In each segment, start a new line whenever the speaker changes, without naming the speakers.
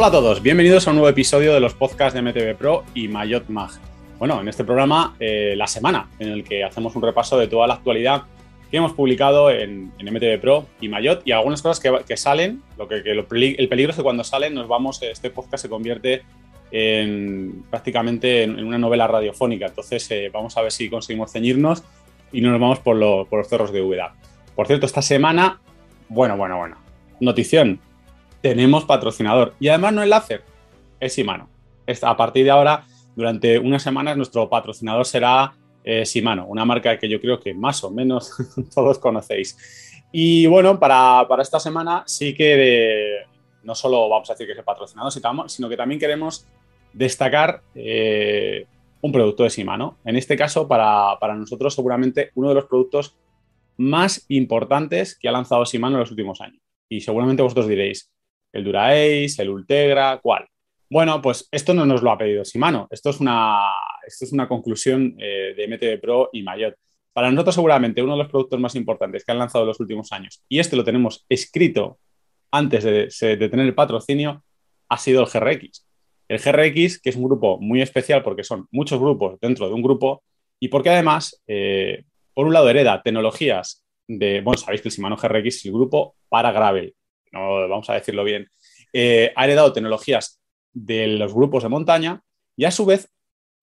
Hola a todos, bienvenidos a un nuevo episodio de los podcasts de MTV Pro y Mayot Mag. Bueno, en este programa, eh, la semana en el que hacemos un repaso de toda la actualidad que hemos publicado en, MTV Pro y Mayotte, y algunas cosas que, salen, lo que, el peligro es que cuando salen nos vamos, este podcast se convierte en, prácticamente en, una novela radiofónica, entonces eh, vamos a ver si conseguimos ceñirnos y no nos vamos por, los cerros de Úbeda. Por cierto, esta semana, bueno, bueno, bueno, notición, tenemos patrocinador. Y además no es láser, es Simano. A partir de ahora, durante unas semanas, nuestro patrocinador será eh, Shimano, una marca que yo creo que más o menos todos conocéis. Y bueno, para, esta semana sí que no solo vamos a decir que es el patrocinador, sino que también queremos destacar eh, un producto de Shimano. En este caso, para, para nosotros seguramente uno de los productos más importantes que ha lanzado Shimano en los últimos años. Y seguramente vosotros diréis, el Dura-Ace, el Ultegra, ¿cuál? Bueno, pues esto no nos lo ha pedido Simano. Esto es una, es una conclusión eh, de MTB Pro y Mayotte. Para nosotros seguramente uno de los productos más importantes que han lanzado en los últimos años, y este lo tenemos escrito antes de, tener el patrocinio, ha sido el GRX. El GRX, que es un grupo muy especial porque son muchos grupos dentro de un grupo y porque además, eh, por un lado, hereda tecnologías de, bueno, sabéis que el Shimano GRX es el grupo para gravel no vamos a decirlo bien, eh, ha heredado tecnologías de los grupos de montaña y a su vez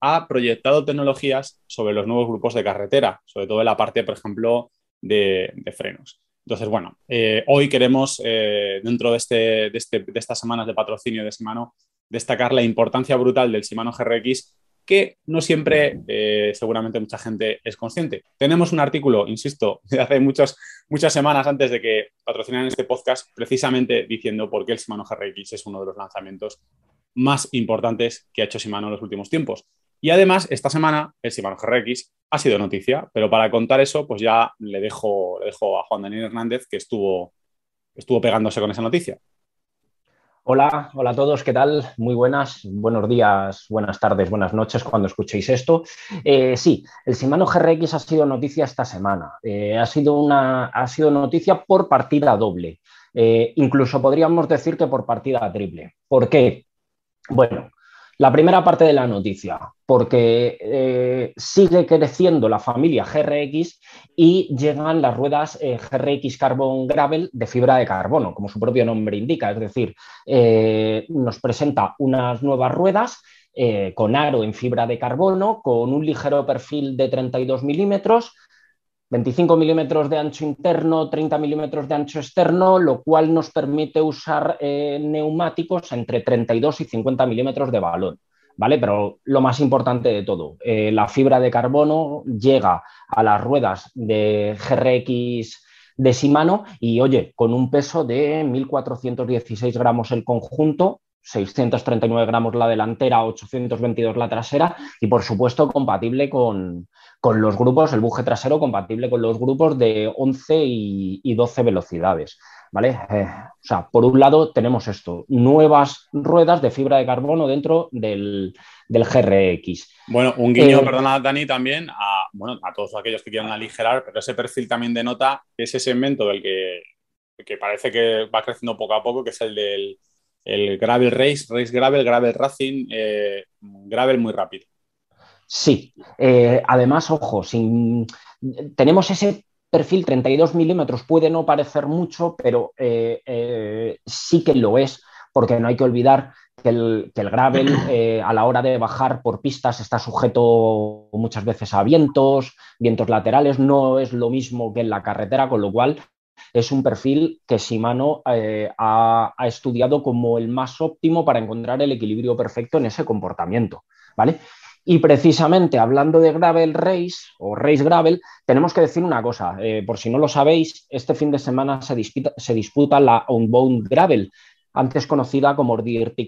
ha proyectado tecnologías sobre los nuevos grupos de carretera, sobre todo en la parte, por ejemplo, de, frenos. Entonces, bueno, eh, hoy queremos, eh, dentro de, este, de, este, de, estas semanas de patrocinio de Simano, destacar la importancia brutal del Simano GRX que no siempre, eh, seguramente mucha gente es consciente. Tenemos un artículo, insisto, de hace muchas, muchas semanas antes de que patrocinaran este podcast, precisamente diciendo por qué el Shimano GRX es uno de los lanzamientos más importantes que ha hecho Shimano en los últimos tiempos. Y además, esta semana, el Shimano GRX ha sido noticia, pero para contar eso, pues ya le dejo, dejo a Juan Daniel Hernández, que estuvo, estuvo pegándose con esa noticia.
Hola, hola a todos, ¿qué tal? Muy buenas, buenos días, buenas tardes, buenas noches cuando escuchéis esto. Eh, sí, el Simano GRX ha sido noticia esta semana. Eh, ha, sido una, ha sido noticia por partida doble. Eh, incluso podríamos decir que por partida triple. ¿Por qué? Bueno, la primera parte de la noticia, porque eh, sigue creciendo la familia GRX y llegan las ruedas eh, GRX Carbon Gravel de fibra de carbono, como su propio nombre indica, es decir, eh, nos presenta unas nuevas ruedas con aro en fibra de carbono, con un ligero perfil de 32 milímetros, 25 milímetros de ancho interno, 30 milímetros de ancho externo, lo cual nos permite usar eh, neumáticos entre 32 y 50 milímetros de balón. ¿Vale? Pero lo más importante de todo, eh, la fibra de carbono llega a las ruedas de GRX de Shimano y, oye, con un peso de 1.416 gramos el conjunto, 639 gramos la delantera, 822 la trasera y por supuesto compatible con, los grupos, el buje trasero compatible con los grupos de 11 y, 12 velocidades. ¿Vale? Eh, o sea, por un lado tenemos esto, nuevas ruedas de fibra de carbono dentro del, GRX. Bueno, un guiño, eh, perdona
Dani, también a, bueno, a todos aquellos que quieran aligerar, pero ese perfil también denota ese segmento del que parece que va creciendo poco a poco, que es el del el gravel race, race gravel, gravel racing, eh, gravel muy rápido.
Sí, eh, además, ojo, tenemos ese perfil 32 milímetros, puede no parecer mucho, pero eh, sí que lo es, porque no hay que olvidar que el, que el gravel a la hora de bajar por pistas está sujeto muchas veces a vientos, vientos laterales, no es lo mismo que en la carretera, con lo cual es un perfil que Shimano eh, ha, estudiado como el más óptimo para encontrar el equilibrio perfecto en ese comportamiento, ¿vale? Y precisamente hablando de gravel race o race gravel, tenemos que decir una cosa, eh, por si no lo sabéis, este fin de semana se disputa, la Unbound Gravel, antes conocida como Dirty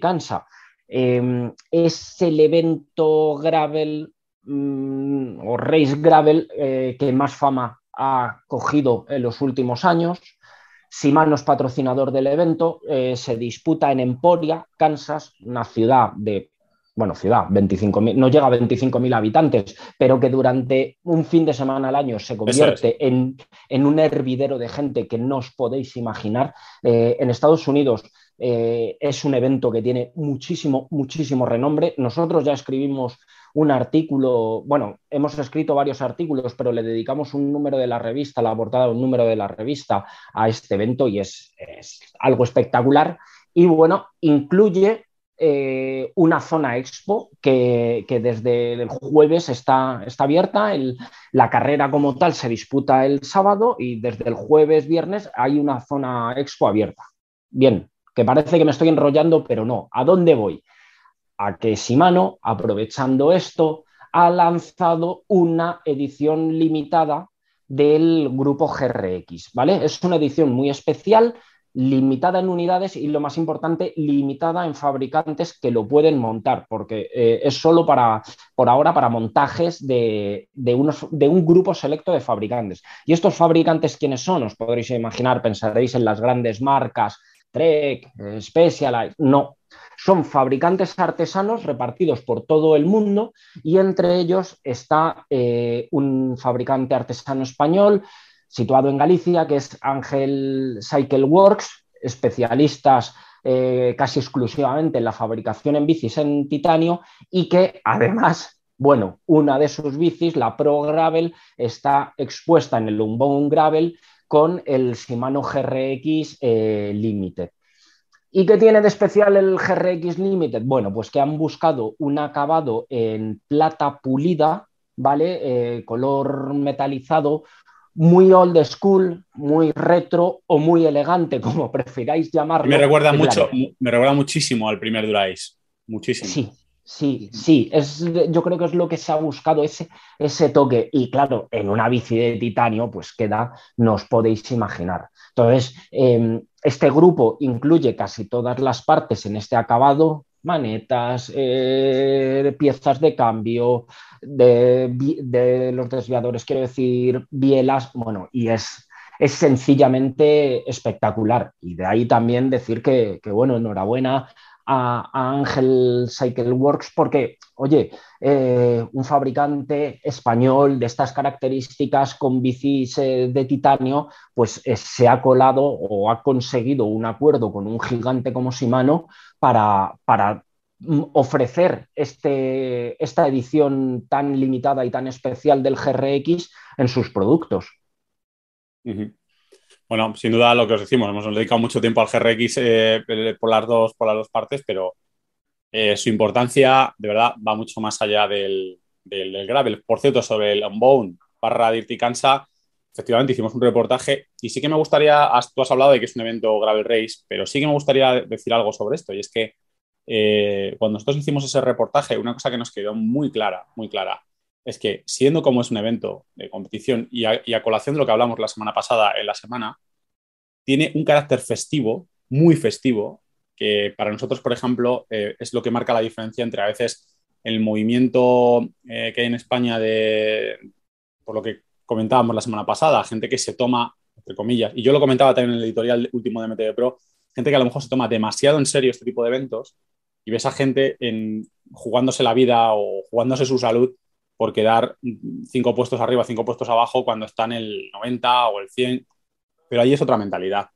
em, es el evento gravel mm, o race gravel eh, que más fama ha cogido en los últimos años. no es patrocinador del evento, eh, se disputa en Emporia, Kansas, una ciudad de, bueno, ciudad, 25.000, no llega a 25.000 habitantes, pero que durante un fin de semana al año se convierte en, un hervidero de gente que no os podéis imaginar. Eh, en Estados Unidos eh, es un evento que tiene muchísimo, muchísimo renombre. Nosotros ya escribimos un artículo, bueno, hemos escrito varios artículos, pero le dedicamos un número de la revista, la portada de un número de la revista a este evento y es, algo espectacular. Y bueno, incluye eh, una zona expo que, desde el jueves está, está abierta. la carrera como tal se disputa el sábado y desde el jueves, viernes, hay una zona expo abierta. Bien, que parece que me estoy enrollando, pero no. ¿A dónde voy? a que Shimano, aprovechando esto, ha lanzado una edición limitada del grupo GRX, ¿vale? Es una edición muy especial, limitada en unidades y lo más importante, limitada en fabricantes que lo pueden montar, porque eh, es solo para, por ahora, para montajes de, unos, de un grupo selecto de fabricantes. ¿Y estos fabricantes quiénes son? Os podréis imaginar, pensaréis en las grandes marcas, Trek, eh, Specialized. No, son fabricantes artesanos repartidos por todo el mundo y entre ellos está eh, un fabricante artesano español situado en Galicia, que es Ángel Cycle Works, especialistas eh, casi exclusivamente en la fabricación en bicis en titanio y que además bueno, una de sus bicis, la Pro Gravel, está expuesta en el Lumbón Gravel con el Shimano GRX eh, Limited. ¿Y qué tiene de especial el GRX Limited? Bueno, pues que han buscado un acabado en plata pulida, ¿vale? Eh, color metalizado, muy old school, muy retro o muy elegante, como prefiráis llamarlo. Me recuerda mucho,
me recuerda muchísimo al primer Durais. Muchísimo.
Sí, sí, es, yo creo que es lo que se ha buscado, ese, ese toque. Y claro, en una bici de titanio, pues queda, os podéis imaginar. Entonces, em, este grupo incluye casi todas las partes en este acabado, manetas, eh, piezas de cambio, de, los desviadores, quiero decir, bielas, bueno, y es, es sencillamente espectacular. Y de ahí también decir que, que bueno, enhorabuena a, Ángel Cycle Works porque, oye, eh, un fabricante español de estas características con bicis eh, de titanio, pues eh, se ha colado o ha conseguido un acuerdo con un gigante como Shimano para, para mm, ofrecer este, esta edición tan limitada y tan especial del GRX en sus productos
bueno, sin duda lo que os decimos, hemos dedicado mucho tiempo al GRX eh, por, las dos, por las dos partes, pero eh, su importancia de verdad va mucho más allá del, gravel. Por cierto, sobre el Unbound barra Dirty Kansas, efectivamente hicimos un reportaje y sí que me gustaría, has, tú has hablado de que es un evento gravel race, pero sí que me gustaría decir algo sobre esto y es que eh, cuando nosotros hicimos ese reportaje, una cosa que nos quedó muy clara, muy clara, es que siendo como es un evento de competición y a, colación de lo que hablamos la semana pasada en la semana, tiene un carácter festivo, muy festivo, que para nosotros, por ejemplo, eh, es lo que marca la diferencia entre a veces el movimiento eh, que hay en España de, por lo que comentábamos la semana pasada, gente que se toma, entre comillas, y yo lo comentaba también en el editorial último de MTV Pro, gente que a lo mejor se toma demasiado en serio este tipo de eventos y ves a gente en, jugándose la vida o jugándose su salud por quedar cinco puestos arriba, cinco puestos abajo cuando están el 90 o el 100. Pero ahí es otra mentalidad.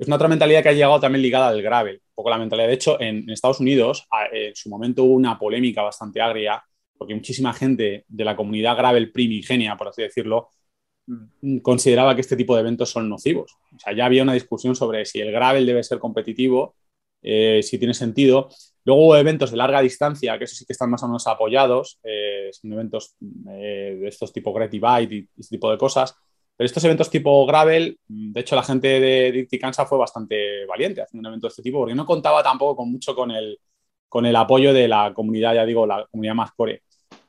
Es una otra mentalidad que ha llegado también ligada al gravel, un poco la mentalidad. De hecho, en, Estados Unidos, en su momento hubo una polémica bastante agria, porque muchísima gente de la comunidad gravel primigenia, por así decirlo, mm. consideraba que este tipo de eventos son nocivos. O sea, ya había una discusión sobre si el gravel debe ser competitivo, eh, si tiene sentido. Luego hubo eventos de larga distancia, que eso sí que están más o menos apoyados, eh, son eventos eh, de estos tipo Great Divide y este tipo de cosas. Pero estos eventos tipo Gravel, de hecho la gente de Dicticansa fue bastante valiente haciendo un evento de este tipo, porque no contaba tampoco con mucho con el, con el apoyo de la comunidad, ya digo, la comunidad más core.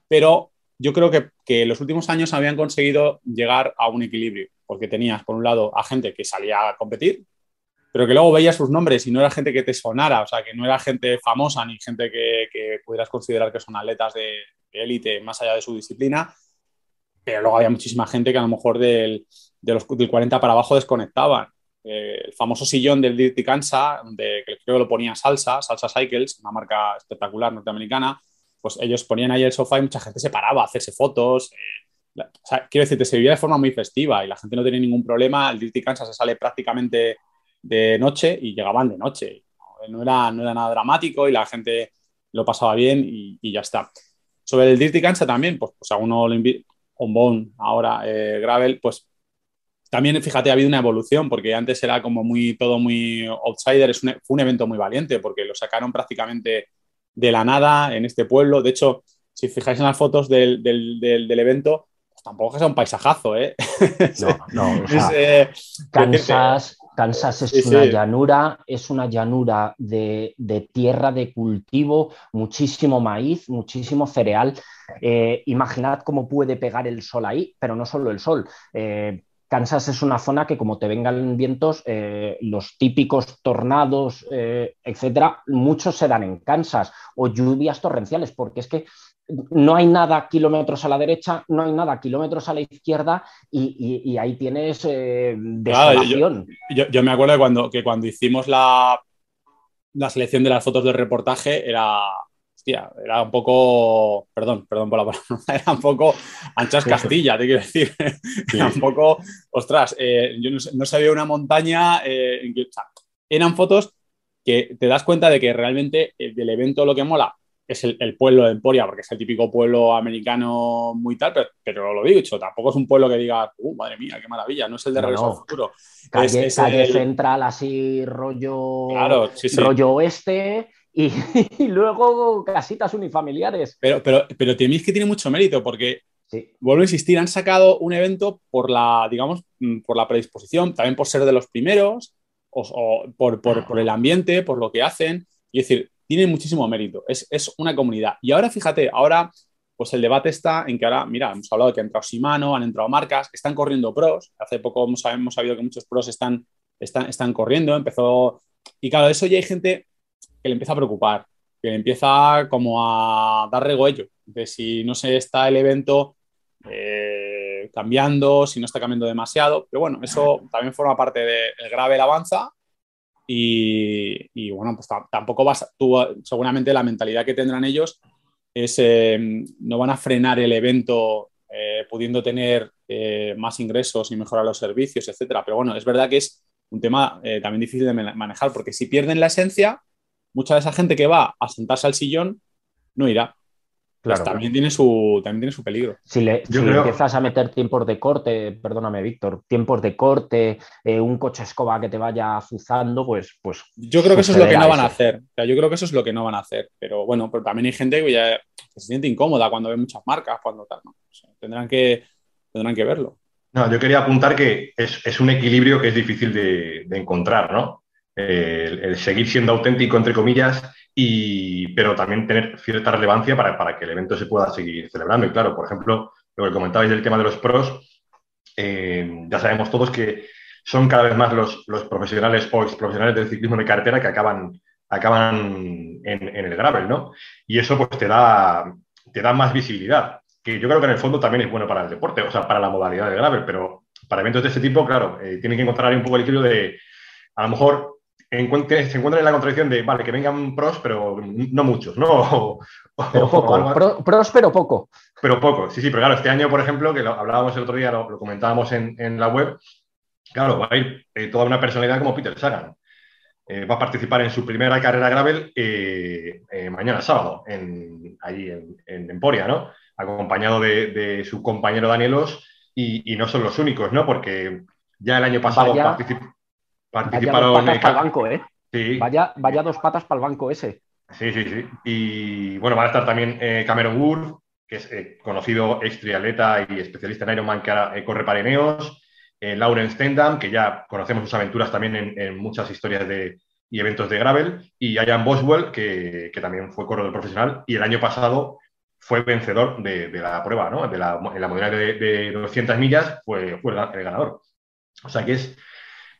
Pero yo creo que, que los últimos años habían conseguido llegar a un equilibrio, porque tenías, por un lado, a gente que salía a competir, pero que luego veías sus nombres y no era gente que te sonara, o sea, que no era gente famosa ni gente que, que pudieras considerar que son atletas de élite más allá de su disciplina, pero luego había muchísima gente que a lo mejor del, de los, del 40 para abajo desconectaban. Eh, el famoso sillón del Dirty Kansas, que creo que lo ponía Salsa, Salsa Cycles, una marca espectacular norteamericana, pues ellos ponían ahí el sofá y mucha gente se paraba a hacerse fotos. Eh, o quiero decir, se vivía de forma muy festiva y la gente no tenía ningún problema. El Dirty Kansas se sale prácticamente de noche y llegaban de noche. No era, no era nada dramático y la gente lo pasaba bien y, ya está. Sobre el Dirty Cancha también, pues, pues a uno lo ahora eh, Gravel, pues también fíjate, ha habido una evolución, porque antes era como muy todo muy outsider, es un, e, fue un evento muy valiente, porque lo sacaron prácticamente de la nada en este pueblo. De hecho, si fijáis en las fotos del, del, del evento, tampoco que sea un paisajazo, ¿eh? No, no. Eh,
Kansas, es una llanura, es una llanura de, tierra de cultivo, muchísimo maíz, muchísimo cereal. Eh, imaginad cómo puede pegar el sol ahí, pero no solo el sol. Eh, Kansas es una zona que como te vengan vientos, los típicos tornados, etcétera, muchos se dan en Kansas o lluvias torrenciales, porque es que no hay nada kilómetros a la derecha, no hay nada kilómetros a la izquierda y, ahí tienes eh, desolación.
yo, me acuerdo cuando, que cuando hicimos la, la selección de las fotos del reportaje era, hostia, era un poco, perdón, perdón por la palabra, era un poco anchas Castilla, te quiero decir, era un poco, ostras, eh, yo no, sabía una montaña, eh, eran fotos que te das cuenta de que realmente del evento lo que mola es el, pueblo de Emporia, porque es el típico pueblo americano muy tal, pero, lo he dicho, tampoco es un pueblo que diga, uh, madre mía, qué maravilla, no es el de Regreso al Futuro. Calle, es, central
así, rollo, rollo
oeste,
y, luego casitas unifamiliares.
Pero, pero, pero que tiene mucho mérito, porque Vuelvo a insistir, han sacado un evento por la, digamos, por la predisposición, también por ser de los primeros, o, por, el ambiente, por lo que hacen. Y decir, tiene muchísimo mérito. Es, una comunidad. Y ahora fíjate, ahora pues el debate está en que ahora, mira, hemos hablado de que ha entrado Shimano, han entrado marcas, están corriendo pros. Hace poco hemos, sabido que muchos pros están, están, están corriendo, empezó... Y claro, eso ya hay gente que le empieza a preocupar, que le empieza como a dar regoello de si no se está el evento eh, cambiando, si no está cambiando demasiado. Pero bueno, eso también forma parte del de grave el y, bueno, pues tampoco vas, tú, ah, seguramente la mentalidad que tendrán ellos es, em, no van a frenar el evento eh, pudiendo tener eh, más ingresos y mejorar los servicios, etcétera. Pero bueno, es verdad que es un tema eh, también difícil de manejar, porque si pierden la esencia, mucha de esa gente que va a sentarse al sillón no irá. Pues también, tiene su, tiene su peligro.
Si, le, empiezas a meter tiempos de corte, perdóname, Víctor, tiempos de corte, eh, un coche escoba que te vaya
azuzando, pues. pues yo creo que eso es lo que no van a hacer. yo creo que eso es lo que no van a hacer. Pero bueno, pero también hay gente que, ya se siente incómoda cuando ve muchas marcas, cuando tal. tendrán, que,
tendrán que verlo. No, yo quería apuntar que es, un equilibrio que es difícil de, encontrar, ¿no? Eh, el seguir siendo auténtico, entre comillas, pero también tener cierta relevancia para, que el evento se pueda seguir celebrando. Y claro, por ejemplo, lo que comentabais del tema de los pros, eh, ya sabemos todos que son cada vez más los, profesionales o ex-profesionales del ciclismo de carretera que acaban, acaban en, el gravel, ¿no? Y eso pues te da, te da más visibilidad, que yo creo que en el fondo también es bueno para el deporte, o sea, para la modalidad de gravel, pero para eventos de este tipo, claro, eh, tienen que encontrar un poco el equilibrio de, a lo mejor, se encuentran en la contradicción de, vale, que vengan pros, pero no muchos, ¿no? O, pero poco, pros, pero poco. Pero poco, sí, sí, pero claro, este año, por ejemplo, que lo hablábamos el otro día, lo, comentábamos en, la web, claro, va a ir eh, toda una personalidad como Peter Sagan. Eh, va a participar en su primera carrera gravel eh, mañana sábado, en, allí en, Emporia, ¿no? Acompañado de, su compañero Danielos, y, y, no son los únicos, ¿no? Porque ya el año pasado participó
participaron. ¿eh? Vaya dos
patas para el banco,
Vaya, dos patas para el banco ese.
Sí, sí, sí. Y bueno, van a estar también eh, Cameron Wood, que es eh, conocido ex triatleta y especialista en Ironman que ahora corre pareneos. Lauren Stendham, que ya conocemos sus aventuras también en, muchas historias de, y eventos de gravel. Y Ian Boswell, que, también fue corredor profesional y el año pasado fue vencedor de, la prueba, ¿no? la, en la modalidad de, 200 millas fue, fue el ganador. O sea que es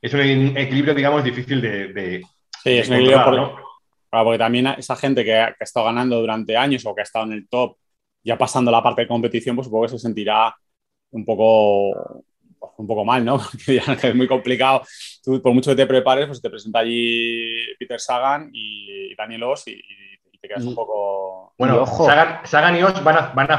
es un equilibrio, digamos,
difícil de. de sí, es un equilibrio. Ah, porque también esa gente que ha, estado ganando durante años o que ha estado en el top, ya pasando la parte de competición, pues supongo que se sentirá un poco pues, un poco mal, ¿no? Porque es muy complicado. Tú, por mucho que te prepares, pues te presenta allí Peter Sagan y, Daniel Oss y, te quedas un mm. poco.
Bueno, Sagan, Sagan, y Oss van a, van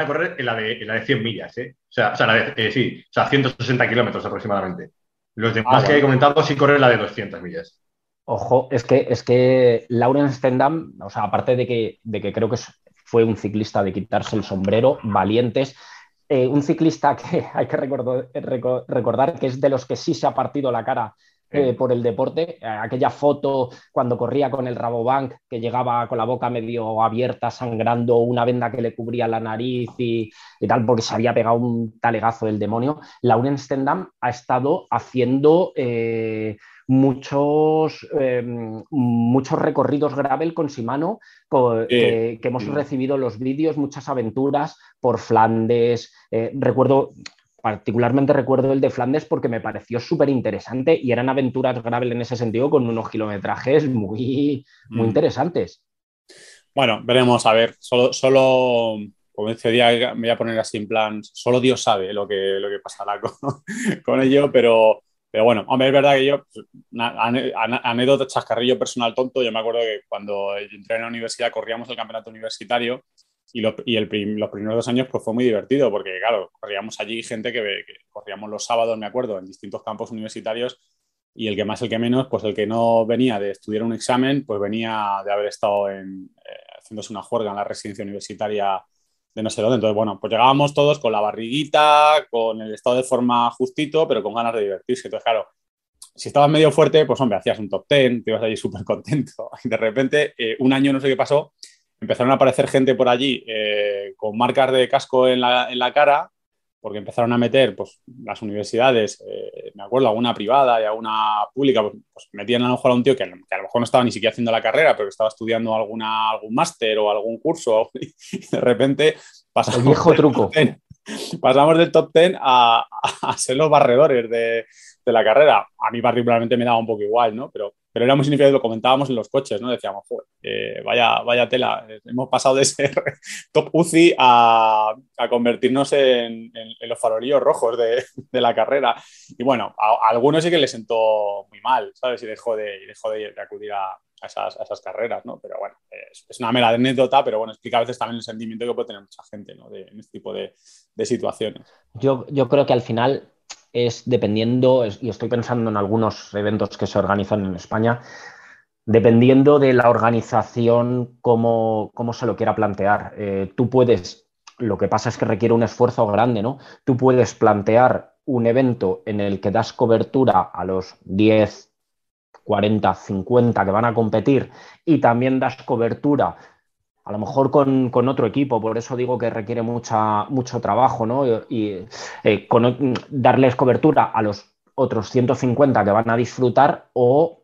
a correr en la de, la 100 millas, ¿eh? O sea, o sea la de, eh, sí, o sea, 160 kilómetros aproximadamente. Los demás ah, que he comentado sí corren la de 200 millas.
Ojo, es que, es que Stendam, o sea, aparte de que, de que creo que fue un ciclista de quitarse el sombrero, valientes, eh, un ciclista que hay que recordar que es de los que sí se ha partido la cara eh, por el deporte. Eh, aquella foto cuando corría con el Rabobank, que llegaba con la boca medio abierta, sangrando, una venda que le cubría la nariz y, tal, porque se había pegado un talegazo del demonio. Lauren Stendham ha estado haciendo eh, muchos, em, muchos recorridos gravel con Simano, mano que hemos recibido los vídeos, muchas aventuras por Flandes. recuerdo particularmente recuerdo el de Flandes porque me pareció súper interesante y eran aventuras gravel en ese sentido con unos kilometrajes muy, muy mm. interesantes.
Bueno, veremos, a ver, solo, solo como decía, me voy a poner así en plan, solo Dios sabe lo que, lo que pasará con, ello, pero, pero bueno, hombre, es verdad que yo, pues, anécdota, chascarrillo personal tonto, yo me acuerdo que cuando entré en la universidad corríamos el campeonato universitario y, los, y los primeros dos años pues fue muy divertido porque, claro, corríamos allí gente que, corríamos los sábados, me acuerdo, en distintos campos universitarios y el que más, el que menos, pues el que no venía de estudiar un examen, pues venía de haber estado en, eh, haciéndose una juerga en la residencia universitaria de no sé dónde. Entonces, bueno, pues llegábamos todos con la barriguita, con el estado de forma justito, pero con ganas de divertirse. Entonces, claro, si estabas medio fuerte, pues hombre, hacías un top ten, te ibas allí súper contento. Y de repente, eh, un año no sé qué pasó, empezaron a aparecer gente por allí eh, con marcas de casco en la, en la, cara, porque empezaron a meter pues, las universidades, eh, me acuerdo, alguna privada y alguna pública, pues, pues, metían a lo mejor a un tío que, que, a lo mejor no estaba ni siquiera haciendo la carrera, pero que estaba estudiando alguna, algún máster o algún curso, y de repente pasamos. El viejo truco. Del pasamos del top 10 a, a ser los barredores de, de la carrera. A mí particularmente me daba un poco igual, ¿no? Pero pero era muy significativo, lo comentábamos en los coches, ¿no? Decíamos, eh, vaya, tela, eh, hemos pasado de ser top UCI a, convertirnos en, los farolillos rojos de, la carrera. Y bueno, a, algunos sí que les sentó muy mal, ¿sabes? Y dejó de, acudir a, esas, carreras, ¿no? Pero bueno, eh, es, una mera anécdota, pero bueno, explica a veces también el sentimiento que puede tener mucha gente, ¿no? De, en este tipo de, situaciones. Yo,
yo, creo que al final es dependiendo, y estoy pensando en algunos eventos que se organizan en España, dependiendo de la organización, cómo, cómo se lo quiera plantear. Eh, tú puedes, lo que pasa es que requiere un esfuerzo grande, ¿no? Tú puedes plantear un evento en el que das cobertura a los 10, 40, 50 que van a competir y también das cobertura a lo mejor con, otro equipo, por eso digo que requiere mucha, mucho trabajo, ¿no? Y, eh, darles cobertura a los otros 150 que van a disfrutar o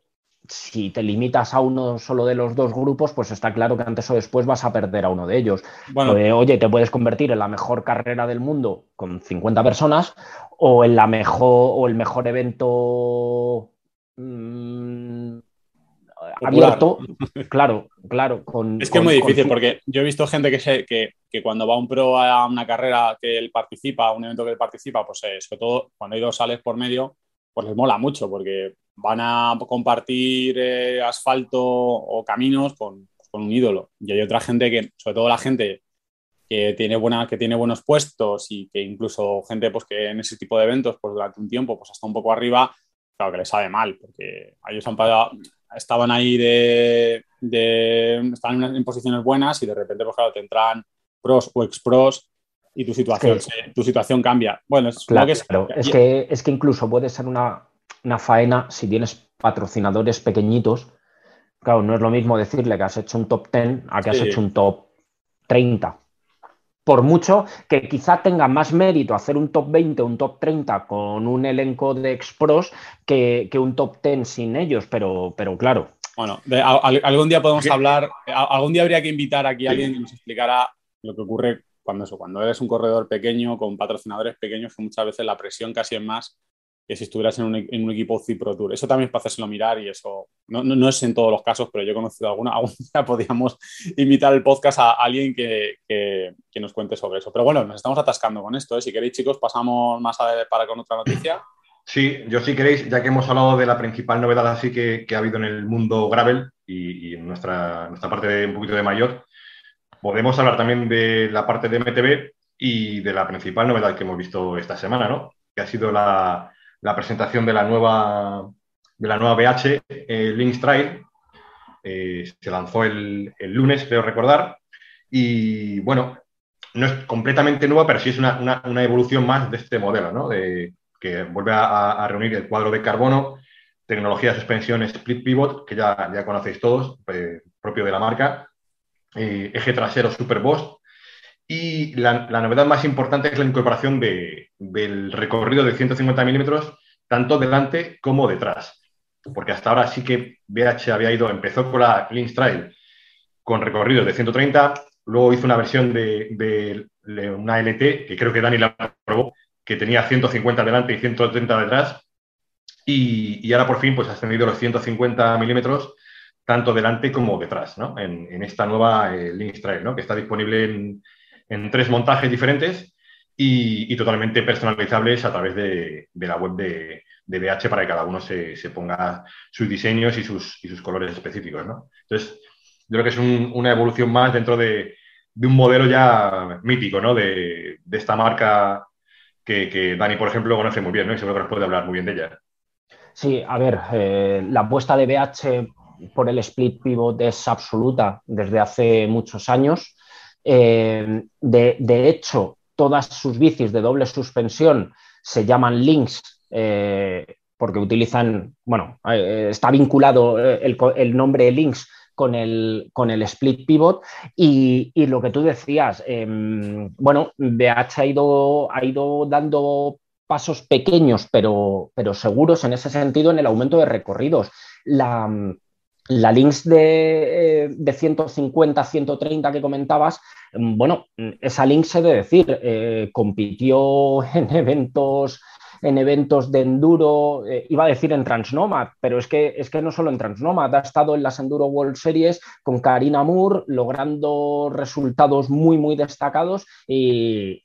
si te limitas a uno solo de los dos grupos, pues está claro que antes o después vas a perder a uno de ellos. Eh, oye, te puedes convertir en la mejor carrera del mundo con 50 personas o en la mejor o el mejor evento mm, claro, claro. es que es muy difícil porque
yo he visto gente que, que, cuando va un pro a una carrera que él participa, a un evento que él participa, pues eh, sobre todo cuando hay dos sales por medio, pues les mola mucho porque van a compartir eh, asfalto o caminos con, un ídolo. Y hay otra gente que, sobre todo la gente que tiene, buena, que tiene buenos puestos y que incluso gente pues, que en ese tipo de eventos pues, durante un tiempo pues, hasta un poco arriba, claro que les sabe mal, porque ellos han pagado, estaban ahí de, de en, posiciones buenas y de repente, pues claro, te entran pros o ex pros y tu situación, tu situación cambia. Bueno, es, claro, que es,
que, es que incluso puede ser una, faena si tienes patrocinadores pequeñitos. Claro, no es lo mismo decirle que has hecho un top 10 a que has hecho un top 30 por mucho que quizá tenga más mérito hacer un top 20 o un top 30 con un elenco de expros que, que un top 10 sin ellos, pero, pero claro.
Bueno, algún día podemos hablar, algún día habría que invitar aquí a alguien que nos explicara lo que ocurre cuando eso, cuando eres un corredor pequeño con patrocinadores pequeños, muchas veces la presión casi es más que si estuvieras en un, e-, en un equipo Cipro Tour. Eso también es para hacérselo mirar y eso no, es en todos los casos, pero yo he conocido alguna. Aún ya podríamos invitar el podcast a alguien que, nos cuente sobre eso. Pero bueno, nos estamos atascando con esto. ¿eh? Si queréis, chicos, pasamos más para con otra noticia.
Sí, yo si queréis, ya que hemos hablado de la principal novedad así que, ha habido en el mundo gravel y, en nuestra, nuestra parte de, un poquito de mayor, podemos hablar también de la parte de MTB y de la principal novedad que hemos visto esta semana, ¿no? Que ha sido la, la presentación de la nueva, de la nueva BH eh, Trail. Eh, se lanzó el, lunes, creo recordar. Y bueno, no es completamente nueva, pero sí es una, evolución más de este modelo, ¿no? De, que vuelve a, reunir el cuadro de carbono, tecnología de suspensión split pivot, que ya, conocéis todos, eh, propio de la marca, eje trasero super y la, novedad más importante es la incorporación del recorrido de 150 milímetros, tanto delante como detrás. Porque hasta ahora sí que BH había ido, empezó con la Lynx Trail con recorridos de 130, luego hizo una versión de, una LT, que creo que Dani la probó, que tenía 150 delante y 130 detrás. Y, ahora por fin pues, ha ascendido los 150 milímetros, tanto delante como detrás, ¿no? en, esta nueva eh, Trail, ¿no? que está disponible en en tres montajes diferentes y, totalmente personalizables a través de, la web de, BH para que cada uno se, ponga sus diseños y sus, colores específicos. Entonces, yo creo que es una evolución más dentro de, un modelo ya mítico de, esta marca que, Dani, por ejemplo, conoce muy bien ¿no? y seguro que nos puede hablar muy bien de ella.
Sí, a ver, eh, la apuesta de BH por el split pivot es absoluta desde hace muchos años. Em, de, hecho, todas sus bicis de doble suspensión se llaman links eh, porque utilizan, bueno, eh, está vinculado eh, el, nombre links con el, con el split pivot y, lo que tú decías, em, bueno, BH ha ido, ha ido dando pasos pequeños pero, pero seguros en ese sentido en el aumento de recorridos. La, la links de, 150, eh, 130 que comentabas, mm, bueno, mm, esa links he de decir, eh, compitió en eventos, en eventos de enduro, eh, iba a decir en Transnomad, pero es que, es que no solo en Transnomad, ha estado en las Enduro World Series con Karina Moore, logrando resultados muy, muy destacados y,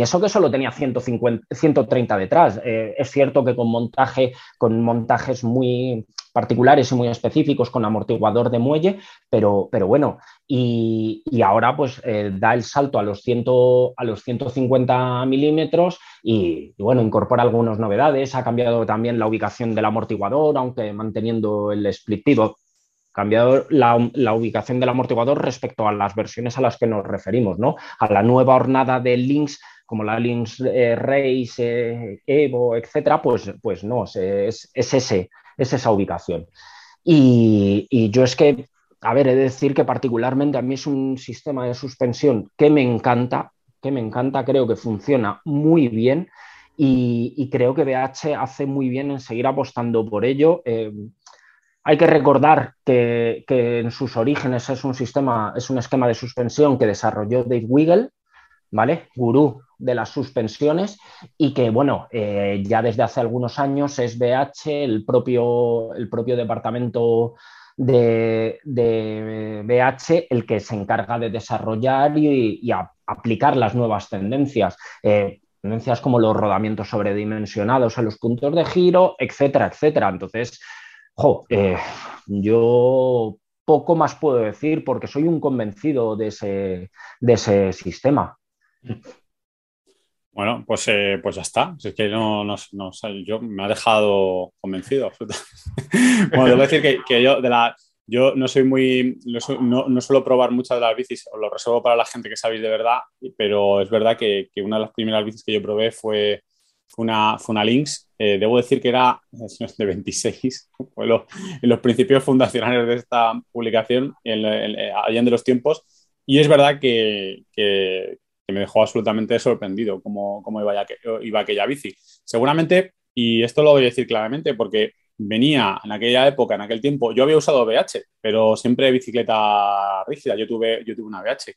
eso que solo tenía 130 detrás. es cierto que con montaje, con montajes muy particulares y muy específicos con amortiguador de muelle, pero, pero bueno, y, ahora pues eh, da el salto a los, ciento a los 150 milímetros y, bueno, incorpora algunas novedades, ha cambiado también la ubicación del amortiguador, aunque manteniendo el split cambiado la, ubicación del amortiguador respecto a las versiones a las que nos referimos, ¿no? A la nueva hornada de links como la links eh, Race, eh, Evo, etcétera, pues, pues no, es, es ese es esa ubicación. Y, yo es que, a ver, he de decir que particularmente a mí es un sistema de suspensión que me encanta, que me encanta, creo que funciona muy bien y, creo que BH hace muy bien en seguir apostando por ello. Eh, hay que recordar que, que, en sus orígenes es un sistema, es un esquema de suspensión que desarrolló Dave Wiggle, ¿vale? Gurú de las suspensiones y que, bueno, eh, ya desde hace algunos años es BH, el propio, departamento de, de, BH el que se encarga de desarrollar y, aplicar las nuevas tendencias. Eh, tendencias como los rodamientos sobredimensionados en los puntos de giro, etcétera, etcétera. Entonces, eh, yo poco más puedo decir porque soy un convencido de ese sistema.
Bueno, pues, eh, pues ya está. que yo me ha dejado convencido, bueno, debo decir que, yo de yo no soy muy, no, no, suelo probar muchas de las bicis, os lo reservo para la gente que sabéis de verdad, pero es verdad que, una de las primeras bicis que yo probé fue, una, fue una Lynx. Eh, debo decir que era de 26, en los principios fundacionales de esta publicación, eh, allá de los tiempos. Y es verdad que, que me dejó absolutamente sorprendido cómo, cómo iba, iba aquella bici. Seguramente, y esto lo voy a decir claramente porque venía en aquella época, en aquel tiempo, yo había usado BH, pero siempre bicicleta rígida, yo tuve, yo tuve una BH.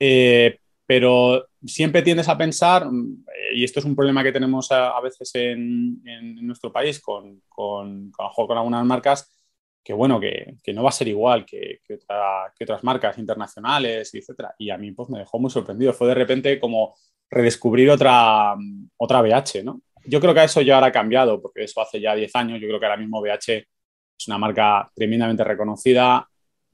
Eh, pero siempre tiendes a pensar, mm, y esto es un problema que tenemos a, veces en, en, nuestro país con, con, con algunas marcas, que bueno, que, no va a ser igual que, que, otras marcas internacionales, etcétera. Y a mí pues me dejó muy sorprendido. Fue de repente como redescubrir otra, otra BH, ¿no? Yo creo que eso ya ahora ha cambiado, porque eso hace ya 10 años. Yo creo que ahora mismo BH es una marca tremendamente reconocida,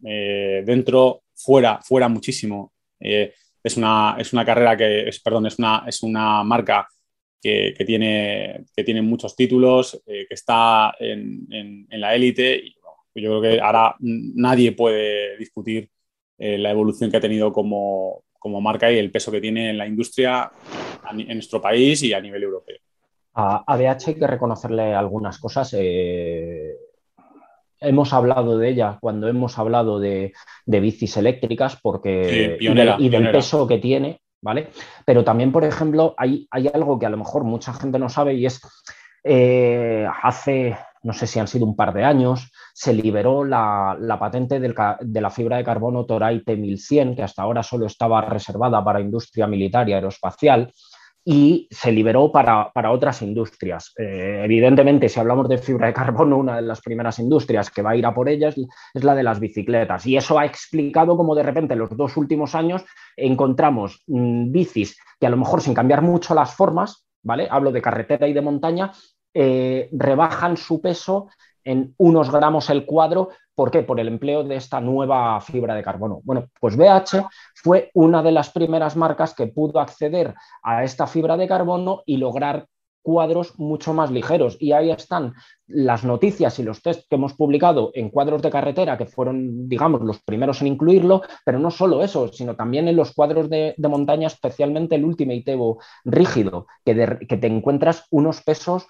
eh, dentro, fuera, fuera muchísimo. Eh, es, una, es una carrera que, es, perdón, es una, es una marca que, tiene, que tiene muchos títulos, eh, que está en, la élite yo creo que ahora nadie puede discutir eh, la evolución que ha tenido como, marca y el peso que tiene en la industria en nuestro país y a nivel
europeo.
A ADH hay que reconocerle algunas cosas. Eh, hemos hablado de ella cuando hemos hablado de, bicis eléctricas porque y, del peso que tiene, ¿vale? Pero también, por ejemplo, hay, hay, algo que a lo mejor mucha gente no sabe y es eh, hace no sé si han sido un par de años, se liberó la, patente de la fibra de carbono Toray T1100, que hasta ahora solo estaba reservada para industria militar y aeroespacial, y se liberó para, otras industrias. Eh, evidentemente, si hablamos de fibra de carbono, una de las primeras industrias que va a ir a por ellas es, la de las bicicletas. Y eso ha explicado cómo de repente en los dos últimos años encontramos mm, bicis que a lo mejor sin cambiar mucho las formas, ¿Vale? Hablo de carretera y de montaña, eh, rebajan su peso en unos gramos el cuadro. ¿Por qué? Por el empleo de esta nueva fibra de carbono. Bueno, pues BH fue una de las primeras marcas que pudo acceder a esta fibra de carbono y lograr cuadros mucho más ligeros. Y ahí están las noticias y los test que hemos publicado en cuadros de carretera, que fueron, digamos, los primeros en incluirlo, pero no solo eso, sino también en los cuadros de, montaña, especialmente el Ultimate Evo rígido, que te encuentras unos pesos